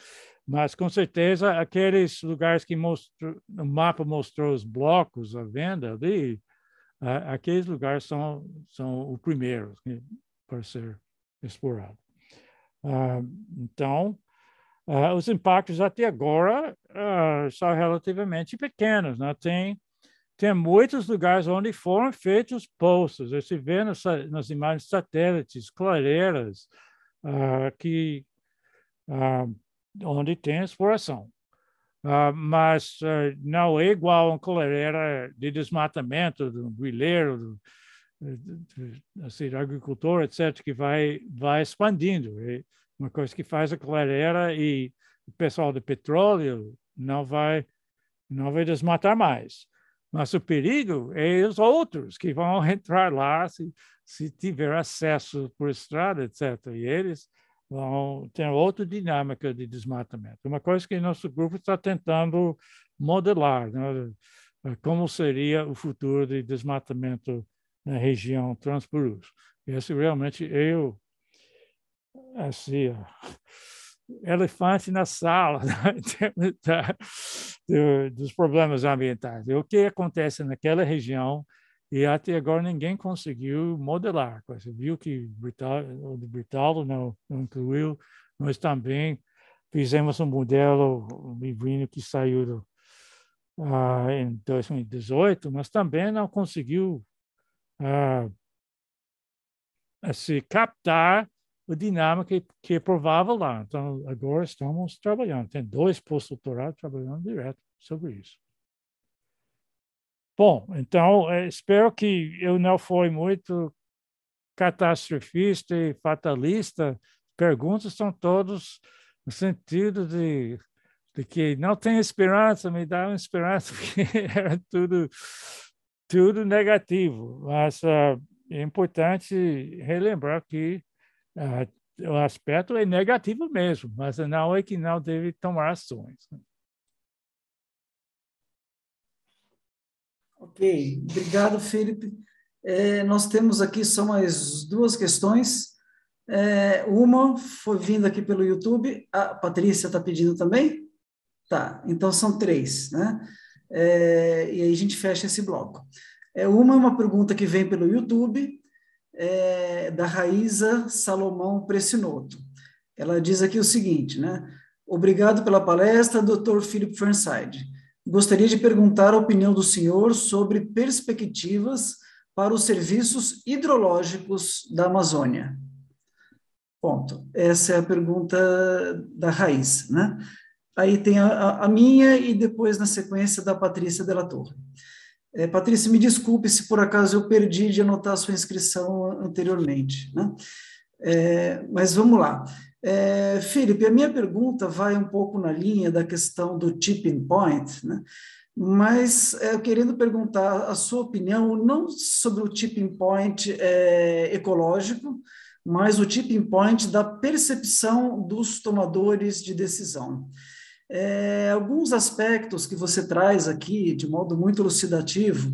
Mas, com certeza, aqueles lugares que mostrou, o mapa mostrou os blocos à venda ali, ah, aqueles lugares são, são os primeiros para ser explorado. Ah, então, ah, os impactos até agora ah, são relativamente pequenos. Né? Tem, tem muitos lugares onde foram feitos poços. Você vê nas, nas imagens satélites, clareiras, que, onde tem exploração. mas não é igual a uma clareira de desmatamento, de um grileiro, assim agricultor, etc., que vai, vai expandindo. E uma coisa que faz a clareira e o pessoal do petróleo não vai, não vai desmatar mais. Mas o perigo é os outros que vão entrar lá se, se tiver acesso por estrada, etc. E eles vão ter outra dinâmica de desmatamento. Uma coisa que nosso grupo está tentando modelar, né? como seria o futuro de desmatamento na região Transbrus. Esse realmente eu, assim, elefante na sala da, do, dos problemas ambientais. O que acontece naquela região e até agora ninguém conseguiu modelar. Você viu que o de Britalo não, né, não incluiu, nós também fizemos um modelo, um livrinho que saiu do, uh, em 2018, mas também não conseguiu a, ah, se captar a dinâmica que, provava lá. Então, agora estamos trabalhando. Tem dois pós-doutorados trabalhando direto sobre isso. Bom, então, é, espero que eu não fui muito catastrofista e fatalista. Perguntas são todos no sentido de, de que não tem esperança, me dá uma esperança, porque era tudo tudo negativo, mas uh, é importante relembrar que uh, o aspecto é negativo mesmo, mas não é que não deve tomar ações. Né? Ok, obrigado, Felipe. É, nós temos aqui só mais duas questões. É, uma foi vinda aqui pelo YouTube, a Patrícia está pedindo também? Tá, então são três, né? É, e aí a gente fecha esse bloco. É, uma é uma pergunta que vem pelo YouTube, é, da Raíza Salomão Pressinoto. Ela diz aqui o seguinte, né? Obrigado pela palestra, Dr. Philip Fernside. Gostaria de perguntar a opinião do senhor sobre perspectivas para os serviços hidrológicos da Amazônia. Ponto. Essa é a pergunta da raiz, né? Aí tem a, a minha e depois, na sequência, da Patrícia Della Torre. É, Patrícia, me desculpe se por acaso eu perdi de anotar a sua inscrição anteriormente, né? É, mas vamos lá. É, Felipe, a minha pergunta vai um pouco na linha da questão do tipping point, né? mas é, querendo perguntar a sua opinião não sobre o tipping point é, ecológico, mas o tipping point da percepção dos tomadores de decisão é, alguns aspectos que você traz aqui de modo muito elucidativo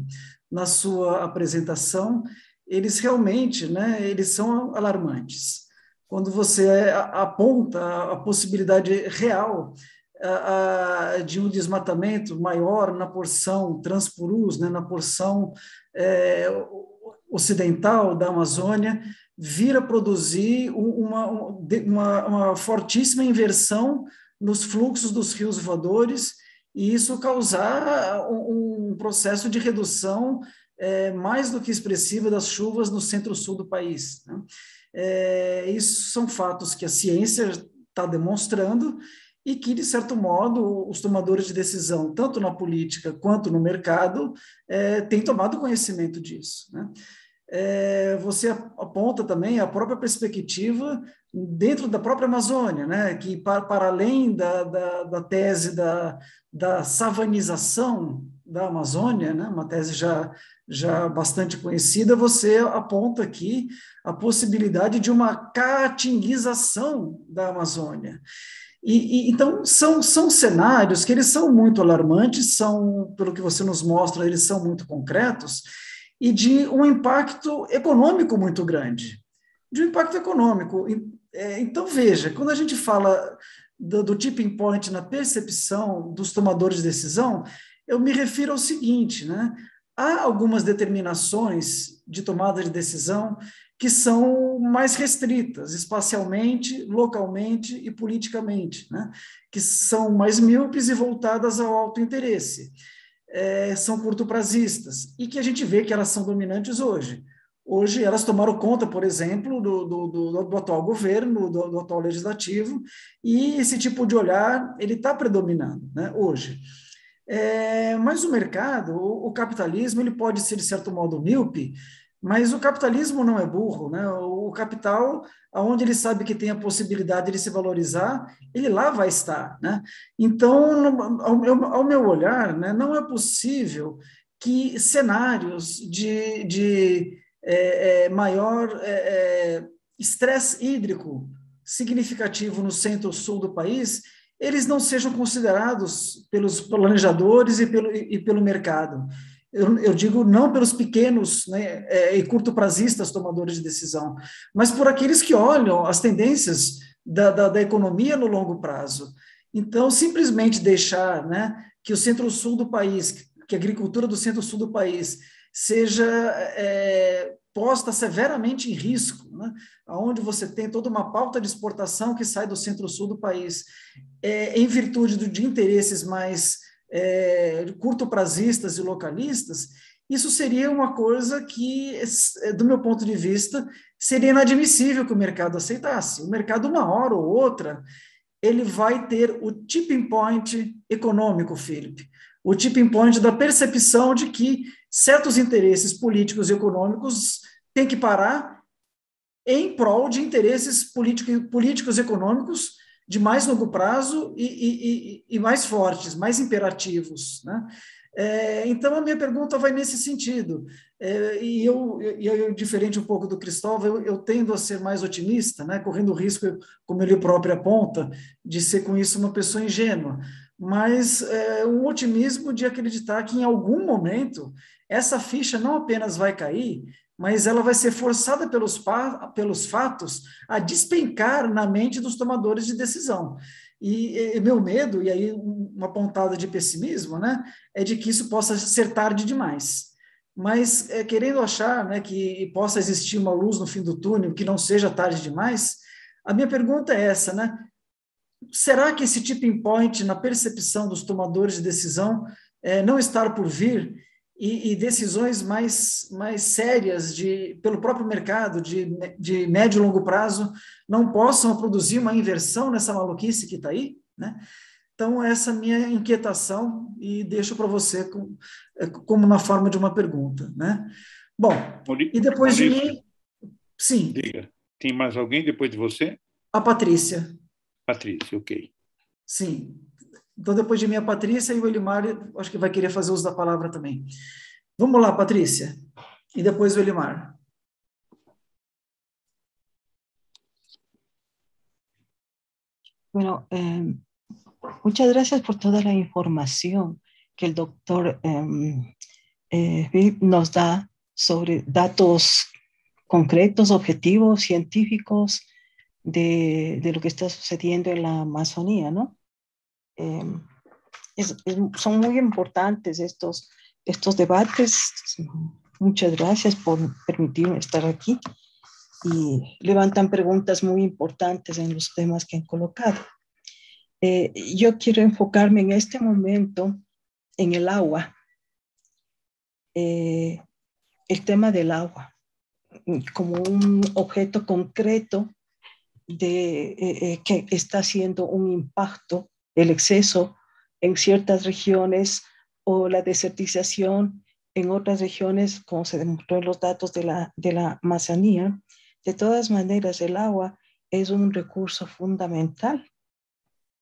na sua apresentação, eles realmente, né, eles são alarmantes. Quando você aponta a possibilidade real de um desmatamento maior na porção Transpurus, né, na porção é, ocidental da Amazônia, vir a produzir uma, uma, uma fortíssima inversão nos fluxos dos rios voadores e isso causar ah, um, um processo de redução é, mais do que expressiva das chuvas no centro-sul do país. Né? É, isso são fatos que a ciência está demonstrando e que, de certo modo, os tomadores de decisão, tanto na política quanto no mercado, é, têm tomado conhecimento disso. Né? É, você aponta também a própria perspectiva dentro da própria Amazônia, né? que para, para além da, da, da tese da, da savanização da Amazônia, né? uma tese já, já bastante conhecida, você aponta aqui a possibilidade de uma caatinguização da Amazônia. E, e, então, são, são cenários que eles são muito alarmantes, são, pelo que você nos mostra, eles são muito concretos, e de um impacto econômico muito grande. De um impacto econômico. É, então, veja, quando a gente fala do, do tipping point na percepção dos tomadores de decisão, eu me refiro ao seguinte, né? Há algumas determinações de tomada de decisão que são mais restritas, espacialmente, localmente e politicamente, né? que são mais míopes e voltadas ao alto É, são curto-prazistas, e que a gente vê que elas são dominantes hoje. Hoje elas tomaram conta, por exemplo, do, do, do, do atual governo, do, atual legislativo, e esse tipo de olhar ele está predominando né, hoje. É, mas o mercado, o, o, capitalismo, ele pode ser, de certo modo, míope, mas o capitalismo não é burro. Né? O, o capital, aonde ele sabe que tem a possibilidade de se valorizar, ele lá vai estar. Né? Então, ao meu, ao meu olhar, né, não é possível que cenários de, de é, é, maior é, é, estresse hídrico significativo no centro-sul do país, eles não sejam considerados pelos planejadores e pelo, e pelo mercado. Eu, eu, digo não pelos pequenos né, é, e curto-prazistas tomadores de decisão, mas por aqueles que olham as tendências da, da, da economia no longo prazo. Então, simplesmente deixar né, que o centro-sul do país, que a agricultura do centro-sul do país seja é, posta severamente em risco, né? onde você tem toda uma pauta de exportação que sai do centro-sul do país, é, em virtude do, de interesses mais é, curto-prazistas e localistas, isso seria uma coisa que, eh, do meu ponto de vista, seria inadmissível que o mercado aceitasse. O mercado, uma hora ou outra, ele vai ter o tipping point econômico, Felipe o tipping point da percepção de que certos interesses políticos e econômicos têm que parar em prol de interesses políticos e econômicos de mais longo prazo e, e, e mais fortes, mais imperativos. Né? É, então, a minha pergunta vai nesse sentido. É, e eu, eu, eu, diferente um pouco do Cristóvão, eu, eu, tendo a ser mais otimista, né? correndo o risco, como ele próprio aponta, de ser com isso uma pessoa ingênua mas é, um otimismo de acreditar que em algum momento essa ficha não apenas vai cair, mas ela vai ser forçada pelos, pelos fatos a despencar na mente dos tomadores de decisão. E, e, meu medo, e aí uma pontada de pessimismo, né, é de que isso possa ser tarde demais. Mas é, querendo achar né, que possa existir uma luz no fim do túnel, que não seja tarde demais, a minha pergunta é essa, né? será que esse tipping point na percepção dos tomadores de decisão é, não estar por vir e, e, decisões mais, mais sérias de, pelo próprio mercado, de, de médio e longo prazo, não possam produzir uma inversão nessa maluquice que está aí? Né? Então, essa é a minha inquietação e deixo para você com, é, como na forma de uma pergunta. Né? Bom, e depois Maurício, de mim. Sim. Diga, tem mais alguém depois de você? A Patrícia. Patrícia, ok. Sim. Então, depois de mim, a Patrícia e o Elimar, acho que vai querer fazer uso da palavra também. Vamos lá, Patrícia. E depois o Elimar. Bueno, eh, muchas gracias por toda la información que el doctor eh, eh, nos da sobre datos concretos, objetivos, científicos, de, de lo que está sucediendo en la Amazonía, ¿no? Em, son muy importantes estos, estos debates. Muchas gracias por permitirme estar aquí y levantan preguntas muy importantes en los temas que han colocado. Eh, yo quiero enfocarme en este momento en el agua, eh, el tema del agua como un objeto concreto de eh, eh, que está haciendo un impacto el exceso en ciertas regiones o la desertización en otras regiones, como se demostró en los datos de la, de la Amazonía. De todas maneras, el agua es un recurso fundamental,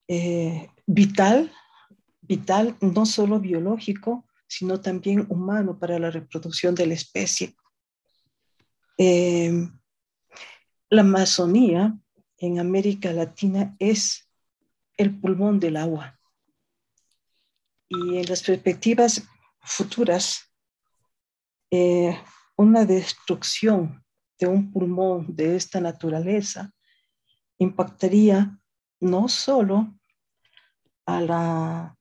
eh, vital, vital no solo biológico, sino también humano para la reproducción de la especie. la Amazonía en América Latina es el pulmón del agua. Y en las perspectivas futuras, eh, una destrucción de un pulmón de esta naturaleza impactaría no solo a,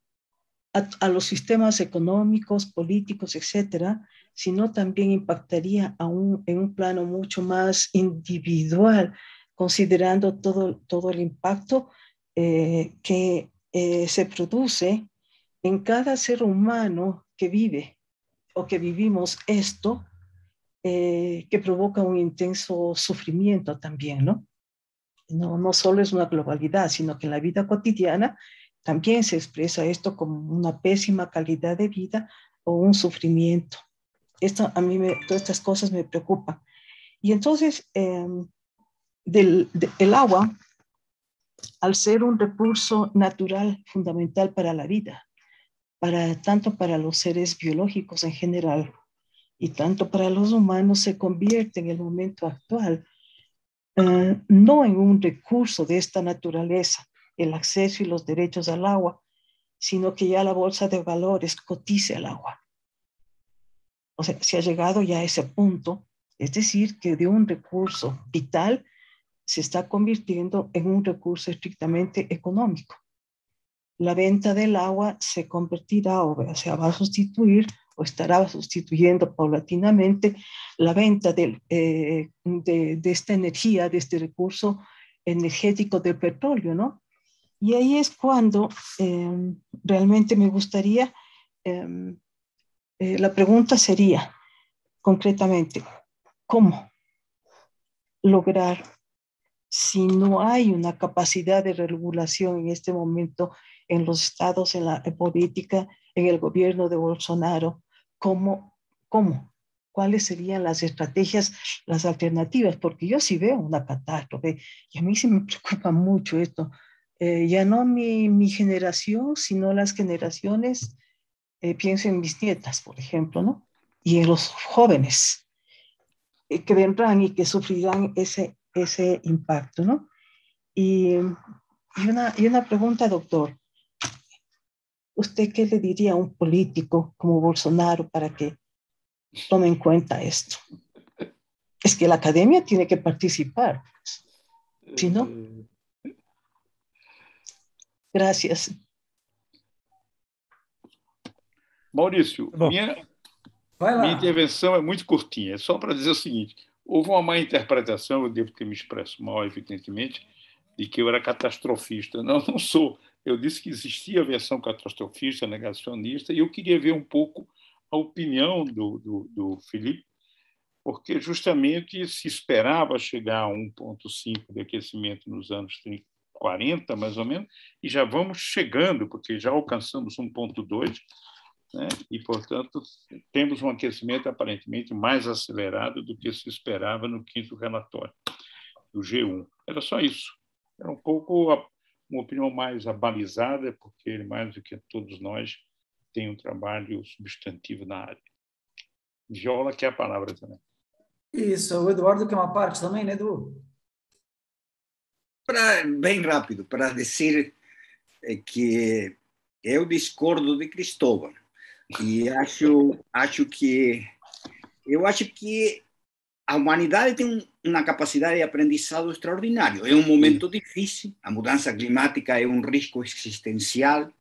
los sistemas económicos, políticos, etcétera, sino también impactaría a en un plano mucho más individual considerando todo, todo el impacto eh, que eh, se produce en cada ser humano que vive o que vivimos esto, eh, que provoca un intenso sufrimiento también, ¿no? ¿no? No solo es una globalidad, sino que en la vida cotidiana también se expresa esto como una pésima calidad de vida o un sufrimiento. Esto a mí, me, todas estas cosas me preocupan. Y entonces, em, del el agua, al ser un recurso natural fundamental para la vida, para, tanto para los seres biológicos en general y tanto para los humanos, se convierte en el momento actual eh, no en un recurso de esta naturaleza, el acceso y los derechos al agua, sino que ya la bolsa de valores cotiza el agua. O sea, se ha llegado ya a ese punto, es decir, que de un recurso vital, se está convirtiendo en un recurso estrictamente económico. La venta del agua se convertirá o sea, va a sustituir o estará sustituyendo paulatinamente la venta del, eh, de, de, esta energía, de este recurso energético del petróleo, ¿no? Y ahí es cuando em, realmente me gustaría, em, eh, la pregunta sería concretamente, ¿cómo lograr si no hay una capacidad de regulación en este momento en los estados, en la política, en el gobierno de Bolsonaro, ¿cómo? cómo? ¿Cuáles serían las estrategias, las alternativas? Porque yo sí veo una catástrofe y a mí se me preocupa mucho esto. Eh, ya no mi, mi, generación, sino las generaciones, eh, pienso en mis nietas, por ejemplo, ¿no? Y en los jóvenes eh, que vendrán y que sufrirán ese ese impacto, ¿no? Y, una, una pregunta, doctor. ¿Usted qué le diría a un político como Bolsonaro para que tome en cuenta esto? Es que la academia tiene que participar, ¿sí pues. no? Gracias. Mauricio, minha, minha intervenção é muito curtinha, só para dizer o seguinte: Houve uma má interpretação, eu devo ter me expresso mal, evidentemente, de que eu era catastrofista. Não, não sou. Eu disse que existia a versão catastrofista, negacionista, e eu queria ver um pouco a opinião do, do, do Felipe, porque justamente se esperava chegar a 1,5 de aquecimento nos anos 30, 40, mais ou menos, e já vamos chegando, porque já alcançamos 1,2 né? E, portanto, temos um aquecimento aparentemente mais acelerado do que se esperava no quinto relatório, do G1. Era só isso. Era um pouco a, uma opinião mais abalizada, porque ele, mais do que todos nós, tem um trabalho substantivo na área. Viola, que é a palavra também. Isso, o Eduardo quer é uma parte também, né, Edu? Pra, bem rápido, para dizer é que eu discordo de Cristóvão. E acho, acho que eu acho que a humanidade tem uma capacidade de aprendizado extraordinário. É um momento difícil, a mudança climática é um risco existencial,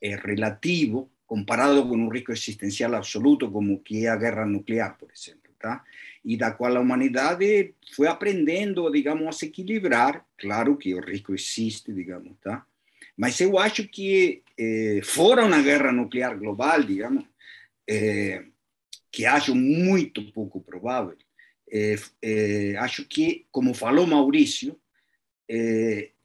é relativo, comparado com um risco existencial absoluto, como que é a guerra nuclear, por exemplo. Tá? E da qual a humanidade foi aprendendo, digamos, a se equilibrar. Claro que o risco existe, digamos, tá? Mas eu acho que, eh, fuera una guerra nuclear global, digamos, eh, que acho muy poco probable, eh, eh, acho que, como falou Mauricio,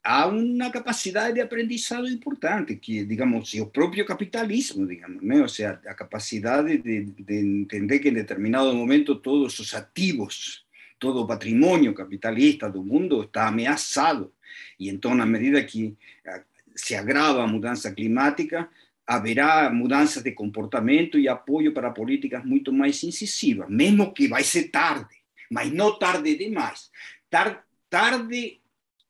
há una capacidad de aprendizado importante, que, digamos, e o propio capitalismo, digamos, né? ou seja, a de, entender que en em determinado momento todos os ativos, todo o patrimônio capitalista do mundo está ameaçado. E então, na medida que se agrava a mudança climática, haverá mudanzas de comportamiento y e apoyo para políticas mucho más incisivas, mesmo que vai ser tarde, mas no tarde demais. Tar, tarde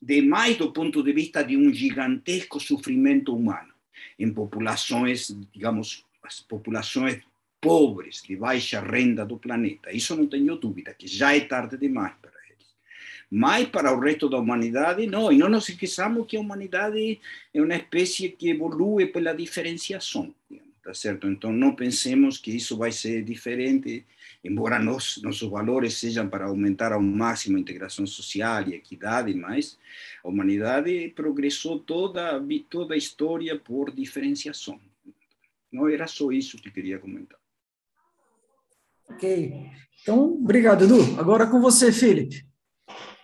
demais do ponto de vista de un um gigantesco sofrimento humano en em populações, digamos, las populações pobres de baixa renda do planeta. Eso no tengo dúvida, que ya es tarde demais para mas para o resto da humanidade não. E não nos esqueçamos que a humanidade é uma espécie que evolui pela diferenciação, tá certo? Então não pensemos que isso vai ser diferente, embora nós, nossos valores sejam para aumentar ao máximo a integração social e equidade, mas a humanidade progressou toda, toda a história por diferenciação. Não era só isso que queria comentar. Ok. Então, obrigado, Edu. Agora é com você, Felipe.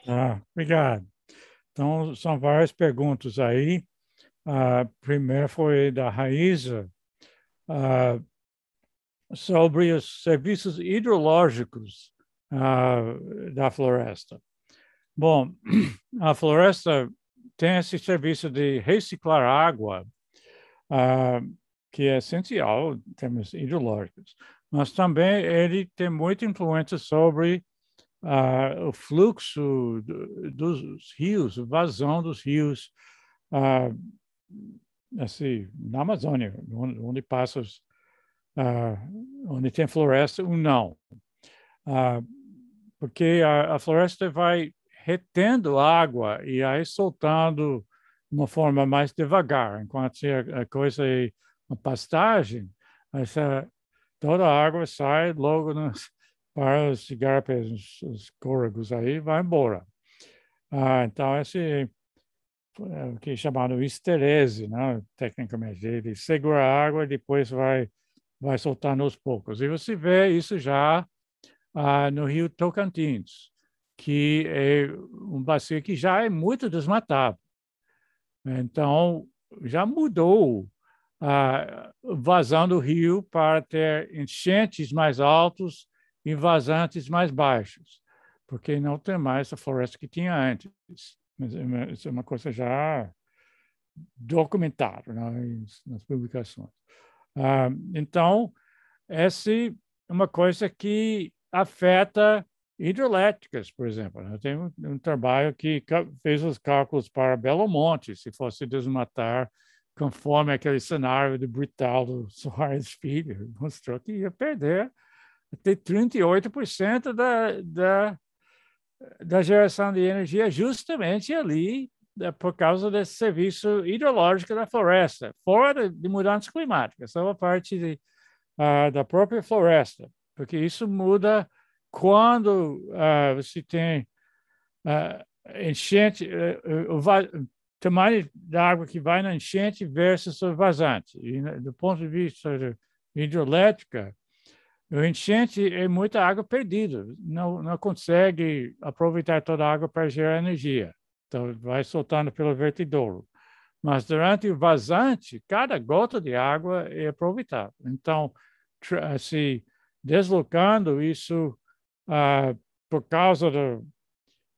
Ah, obrigado. Então, são várias perguntas aí. A primeira foi da Raíza, uh, sobre os serviços hidrológicos uh, da floresta. Bom, a floresta tem esse serviço de reciclar água, ah, que é essencial em termos hidrológicos, mas também ele tem muita influência sobre ah, o fluxo dos rios, vazão dos rios, ah, assim, na Amazônia, onde, onde passa, ah, onde tem floresta ou não. porque a, a, floresta vai retendo água e aí soltando de uma forma mais devagar, enquanto se a, a coisa é uma pastagem, essa, toda a água sai logo nas para os garpes, os córregos aí, vai embora. Ah, então, esse é, o que é chamado esterese, né? tecnicamente, ele segura a água e depois vai, vai soltando aos poucos. E você vê isso já ah, no rio Tocantins, que é um bacia que já é muito desmatado. Então, já mudou, ah, vazando o rio para ter enchentes mais altos em vazantes mais baixos, porque não tem mais a floresta que tinha antes. Mas é isso é uma coisa já documentada né, nas publicações. Ah, então, essa é uma coisa que afeta hidrelétricas, por exemplo. Eu né. tenho um trabalho que fez os cálculos para Belo Monte, se fosse desmatar conforme aquele cenário de Brital do Soares Filho, mostrou que ia perder tem 38% da, da, da geração de energia justamente ali né, por causa desse serviço hidrológico da floresta, fora de mudanças climáticas, só a parte de, uh, da própria floresta, porque isso muda quando uh, você tem uh, enchente, eh, eh, o, tamanho da água que vai na enchente versus o vazante. E, né, do ponto de vista hidrelétrica, o enchente é muita água perdida, não, não consegue aproveitar toda a água para gerar energia. Então, vai soltando pelo vertedouro. Mas durante o vazante, cada gota de água é aproveitada. Então, se deslocando isso ah, por causa do,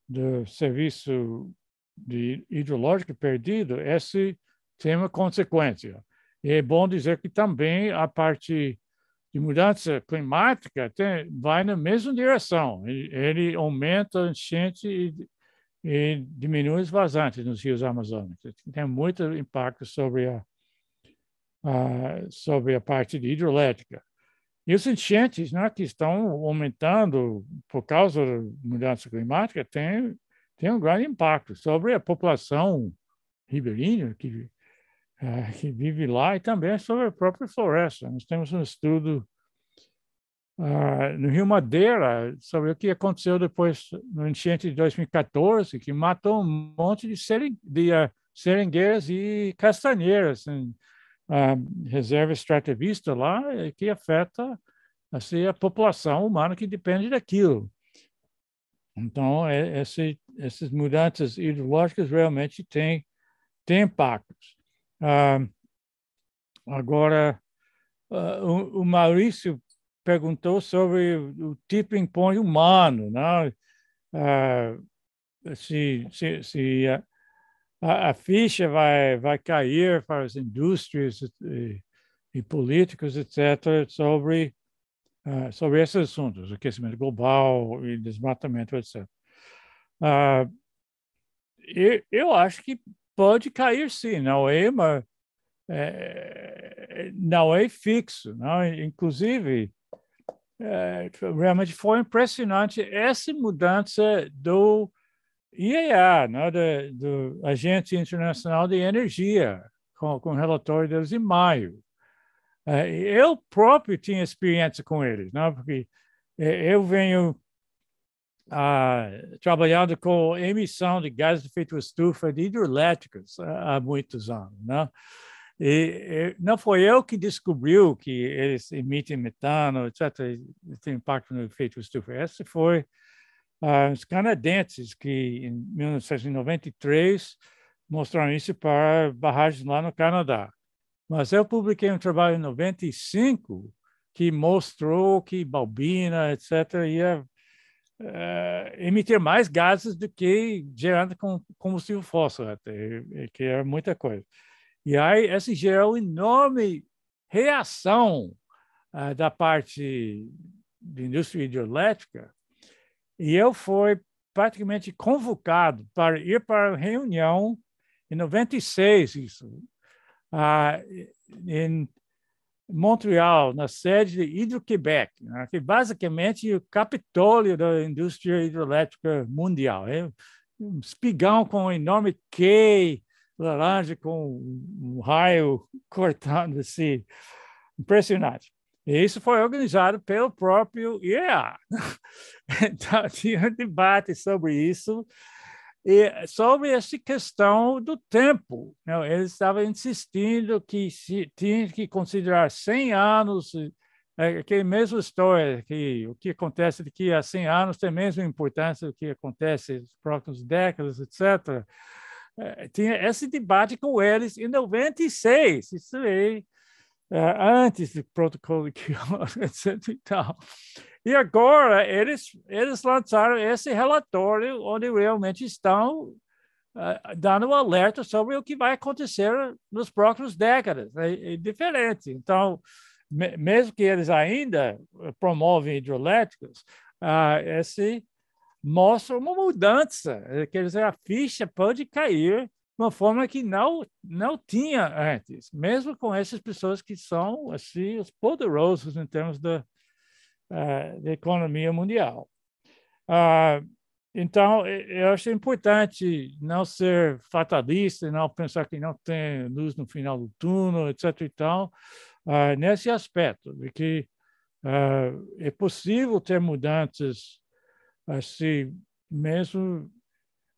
do serviço de hidrológico perdido, esse tem uma consequência. E é bom dizer que também a parte de mudança climática tem, vai na mesma direção. Ele, aumenta a enchente e, e, diminui os vazantes nos rios amazônicos. Tem muito impacto sobre a, a sobre a parte de hidrelétrica. E os enchentes né, que estão aumentando por causa da mudança climática têm tem um grande impacto sobre a população ribeirinha que é, que vive lá e também é sobre a própria floresta. Nós temos um estudo Uh, no Rio Madeira, sobre o que aconteceu depois no enchente de 2014, que matou um monte de, seren, de uh, seringueiras e castanheiras, em, assim. uh, reserva extrativista lá, é que afeta assim, a população humana que depende daquilo. Então, é, esse, essas mudanças ideológicas realmente têm, têm impactos. Ah, agora, ah, o, o Maurício perguntou sobre o tipping point humano, né? Uh, se, se, se a, a, ficha vai, vai cair para as indústrias e, e políticos, etc., sobre, ah, sobre esses assuntos, aquecimento global e desmatamento, etc. eu, eu acho que pode cair sim, não né? é uma é, não é fixo, não. Né? Inclusive, é, realmente foi impressionante essa mudança do IEA, né, do, do Internacional de Energia, com, com o relatório deles em maio. É, eu próprio tinha experiência com eles, não, né? porque é, eu venho ah, trabalhando com emissão de gases de efeito estufa de hidrelétricas há muitos anos, né? E, não foi eu que descobriu que eles emitem metano, etc., tem impacto no efeito estufa. Esse foi ah, os canadenses que, em 1993, mostraram isso para barragens lá no Canadá. Mas eu publiquei um trabalho em 95 que mostrou que balbina, etc., ia é, emitir mais gases do que gerando com combustível fóssil, né? é, que é muita coisa. E aí, essa gerou enorme reação uh, da parte de indústria hidrelétrica, e eu fui praticamente convocado para ir para a reunião em 96, isso, uh, em Montreal, na sede de Hydro-Quebec, né, que basicamente é o capitólio da indústria hidrelétrica mundial. É um espigão com um enorme Q laranja com um raio cortando assim. Impressionante. E isso foi organizado pelo próprio IEA. Então, tinha um debate sobre isso. E sobre essa questão do tempo, não, né? ele estava insistindo que se, tinha que considerar 100 anos, é, que mesma história, que o que acontece daqui a 100 anos tem a mesma importância do que acontece nas próximas décadas, etc. É, tinha esse debate com eles em 96, isso aí, é, antes do protocolo de Kyoto, etc. E agora eles, eles lançaram esse relatório onde realmente estão uh, dando um alerta sobre o que vai acontecer nos próximos décadas. É, é diferente. Então, me, mesmo que eles ainda promovem hidrelétricos, uh, ah, esse mostra uma mudança. É Quer dizer, a ficha pode cair de uma forma que não, não tinha antes, mesmo com essas pessoas que são assim, os poderosos em termos de uh, da economia mundial. Uh, então, eu acho importante não ser fatalista, não pensar que não tem luz no final do túnel, etc. e tal, uh, nesse aspecto, de que uh, é possível ter mudanças assim, mesmo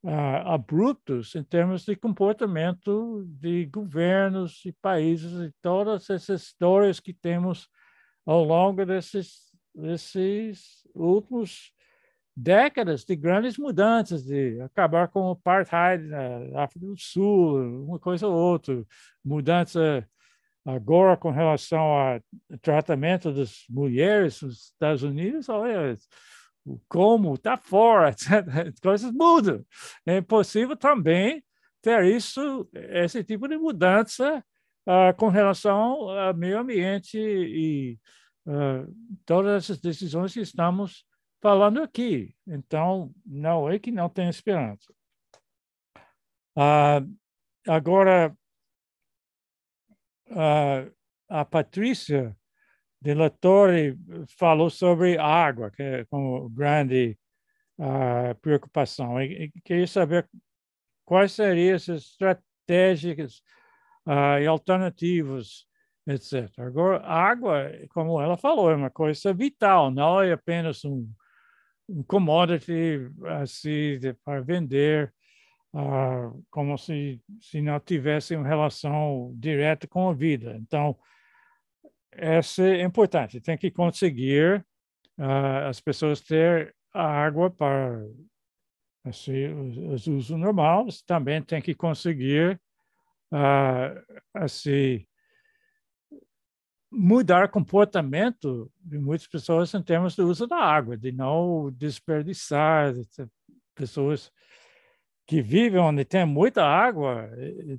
uh, abruptos em termos de comportamento de governos e países e todas essas histórias que temos ao longo desses esses últimos décadas de grandes mudanças, de acabar com o apartheid na África do Sul, uma coisa ou outra, mudança agora com relação ao tratamento das mulheres nos Estados Unidos, olha, o como está fora, coisas mudam. É possível também ter isso, esse tipo de mudança uh, com relação ao meio ambiente e ah, todas então, essas decisões que estamos falando aqui. Então, não é que não tem esperança. Uh, agora, uh, a Patrícia de La Torre falou sobre água, que é como grande uh, preocupação. E, e queria saber quais seriam essas estratégias uh, e alternativas etc. Agora, a água, como ela falou, é uma coisa vital, não é apenas um, um commodity assim, de, para vender, ah, como se, se não tivesse uma relação direta com a vida. Então, essa é importante, tem que conseguir ah, as pessoas ter a água para assim, os, os usos normais, também tem que conseguir ah, assim, mudar comportamento de muitas pessoas em termos do uso da água, de não desperdiçar. Pessoas que vivem onde tem muita água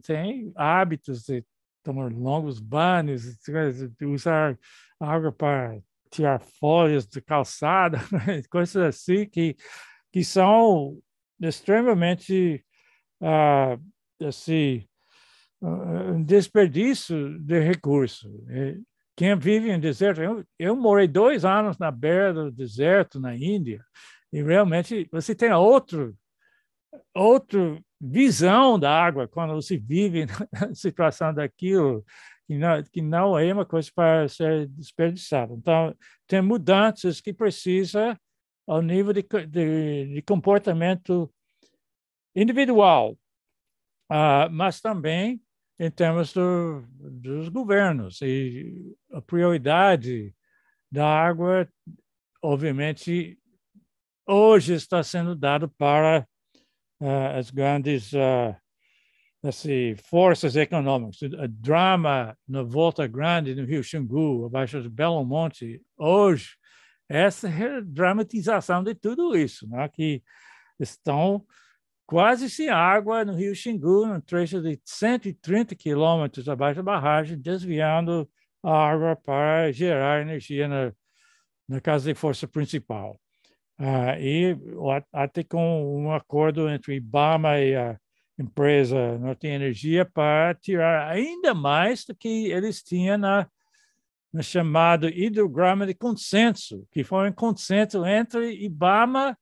têm hábitos de tomar longos banhos, de usar água para tirar folhas de calçada, né, coisas assim que, que são extremamente uh, assim, um desperdício de recurso. Quem vive em deserto, eu, eu morei dois anos na beira do deserto na Índia e realmente você tem outro outro visão da água quando você vive na situação daquilo que não, que não é uma coisa para ser desperdiçada. Então tem mudanças que precisa ao nível de, de, de comportamento individual, uh, mas também em termos do, dos governos. E a prioridade da água, obviamente, hoje está sendo dada para uh, as grandes uh, assim, forças econômicas. O drama na Volta Grande, no Rio Xingu, abaixo de Belo Monte, hoje, essa é a dramatização de tudo isso, né? que estão quase sem água no rio Xingu, num trecho de 130 quilômetros abaixo da barragem, desviando a água para gerar energia na, na casa de força principal. Ah, e até com um acordo entre Ibama e a empresa Norte Energia para tirar ainda mais do que eles tinham na, no chamado hidrograma de consenso, que foi um consenso entre Ibama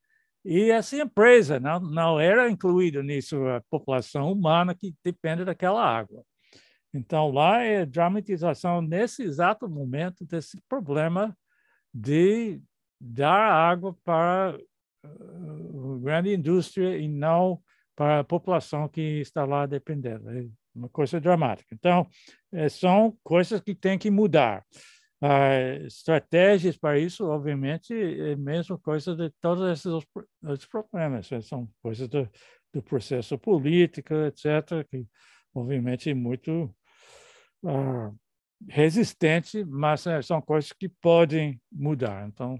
e essa assim, empresa não, não era incluída nisso a população humana que depende daquela água. Então, lá é dramatização nesse exato momento desse problema de dar água para uh, a grande indústria e não para a população que está lá dependendo. É uma coisa dramática. Então, é, são coisas que têm que mudar. Uh, estratégias para isso, obviamente, é a mesma coisa de todos esses outros problemas. Né? São coisas do, do processo político, etc., que, obviamente, é muito uh, resistente, mas eh, são coisas que podem mudar. Então,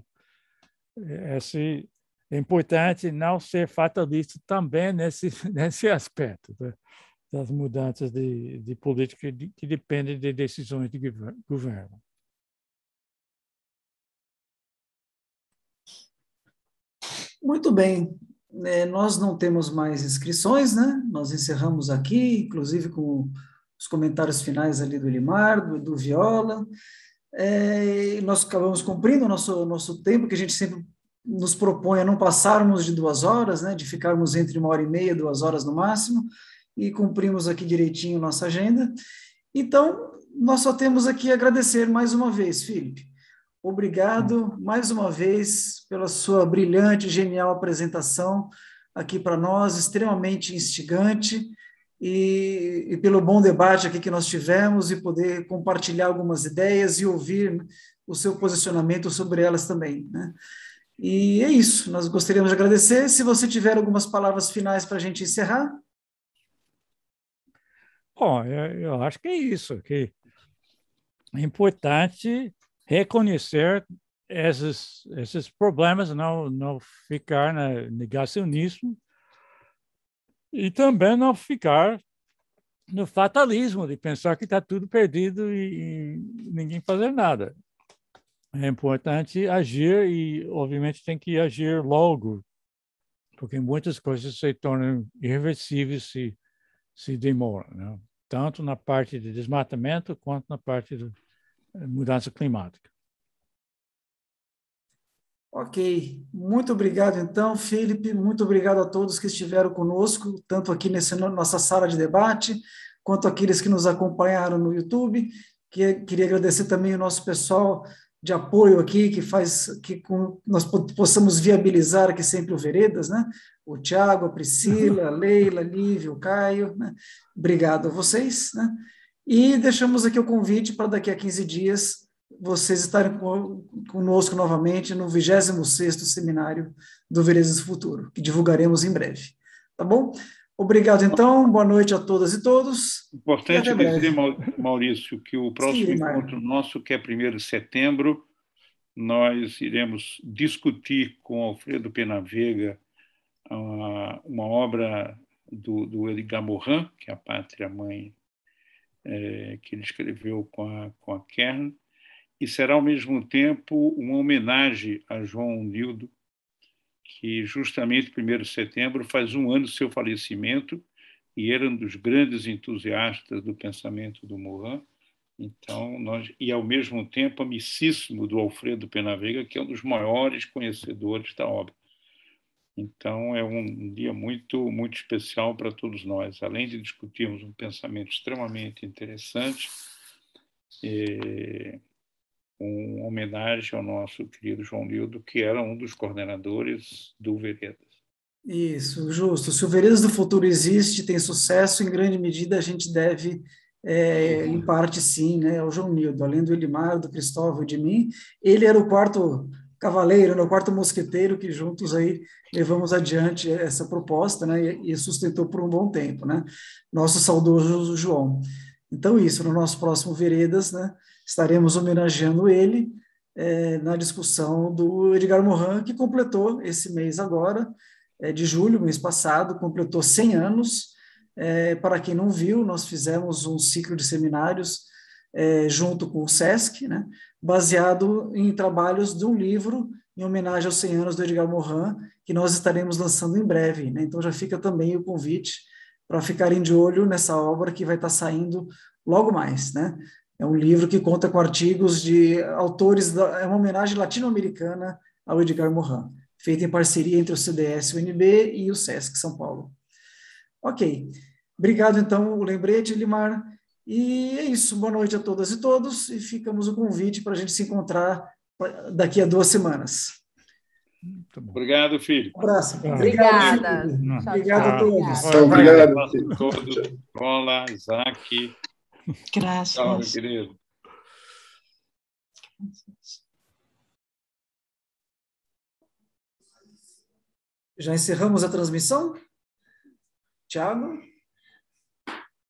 eh, esse, é importante não ser fatalista também nesse, nesse aspecto. Né? das mudanças de, de política que dependem de decisões de governo. Muito bem. É, nós não temos mais inscrições, né? Nós encerramos aqui, inclusive com os comentários finais ali do Elimar, do, do Viola. É, nós acabamos cumprindo o nosso, nosso tempo, que a gente sempre nos propõe a não passarmos de duas horas, né? De ficarmos entre uma hora e meia, duas horas no máximo, e cumprimos aqui direitinho nossa agenda. Então, nós só temos aqui a agradecer mais uma vez, Felipe. Obrigado mais uma vez pela sua brilhante, genial apresentação aqui para nós, extremamente instigante, e, e, pelo bom debate aqui que nós tivemos e poder compartilhar algumas ideias e ouvir o seu posicionamento sobre elas também. Né? E é isso, nós gostaríamos de agradecer. Se você tiver algumas palavras finais para a gente encerrar. Bom, eu, eu acho que é isso. Que é importante reconhecer esses, esses problemas, não, não ficar no negacionismo e também não ficar no fatalismo de pensar que está tudo perdido e, e ninguém fazer nada. É importante agir e, obviamente, tem que agir logo, porque muitas coisas se tornam irreversíveis se, se demoram, né? tanto na parte de desmatamento quanto na parte do, mudança climática. Ok, muito obrigado então, Felipe, muito obrigado a todos que estiveram conosco, tanto aqui nessa nossa sala de debate, quanto aqueles que nos acompanharam no YouTube, que queria agradecer também o nosso pessoal de apoio aqui, que faz que com, nós possamos viabilizar aqui sempre o Veredas, né? O Tiago, a Priscila, a Leila, Lívia, o Caio, né? Obrigado a vocês, né? E deixamos aqui o convite para daqui a 15 dias vocês estarem conosco novamente no 26º Seminário do do Futuro, que divulgaremos em breve. Tá bom? Obrigado, então. Boa noite a todas e todos. Importante e dizer, Maurício, que o próximo Sim, encontro nosso, que é 1 de setembro, nós iremos discutir com Alfredo Penavega uma, ah, uma obra do, do Edgar Morin, que é a Pátria Mãe é, que ele escreveu com a, com a Kern, e será ao mesmo tempo uma homenagem a João Nildo, que justamente 1 de setembro faz um ano do seu falecimento e era um dos grandes entusiastas do pensamento do Mohan. Então, nós, e ao mesmo tempo amicíssimo do Alfredo Penavega, que é um dos maiores conhecedores da obra. Então, é um dia muito, muito especial para todos nós. Além de discutirmos um pensamento extremamente interessante, é, uma homenagem ao nosso querido João Nildo, que era um dos coordenadores do Veredas. Isso, justo. Se o Veredas do Futuro existe, tem sucesso, em grande medida a gente deve, é, em parte, sim, né, ao João Nildo. Além do Elimar, do Cristóvão e de mim, ele era o quarto cavaleiro, no quarto mosqueteiro, que juntos aí levamos adiante essa proposta, né, e, e sustentou por um bom tempo, né, nosso saudoso João. Então isso, no nosso próximo Veredas, né, estaremos homenageando ele é, na discussão do Edgar Morin, que completou esse mês agora, é, de julho, mês passado, completou 100 anos, é, para quem não viu, nós fizemos um ciclo de seminários é, junto com o SESC, né, baseado em trabalhos de um livro em homenagem aos 100 anos do Edgar Morin, que nós estaremos lançando em breve. Né? Então já fica também o convite para ficarem de olho nessa obra que vai estar saindo logo mais. Né? É um livro que conta com artigos de autores, da, é uma homenagem latino-americana ao Edgar Morin, feita em parceria entre o CDS, o UNB e o SESC São Paulo. Ok. Obrigado, então, o lembrete, Limar. E é isso. Boa noite a todas e todos. E ficamos o convite para a gente se encontrar daqui a duas semanas. Obrigado, filho. Um abraço. Obrigada. Obrigado, a todos. Obrigado, Obrigado a todos. Olá, Isaac. Graças. Salve, querido. Já encerramos a transmissão? Tiago?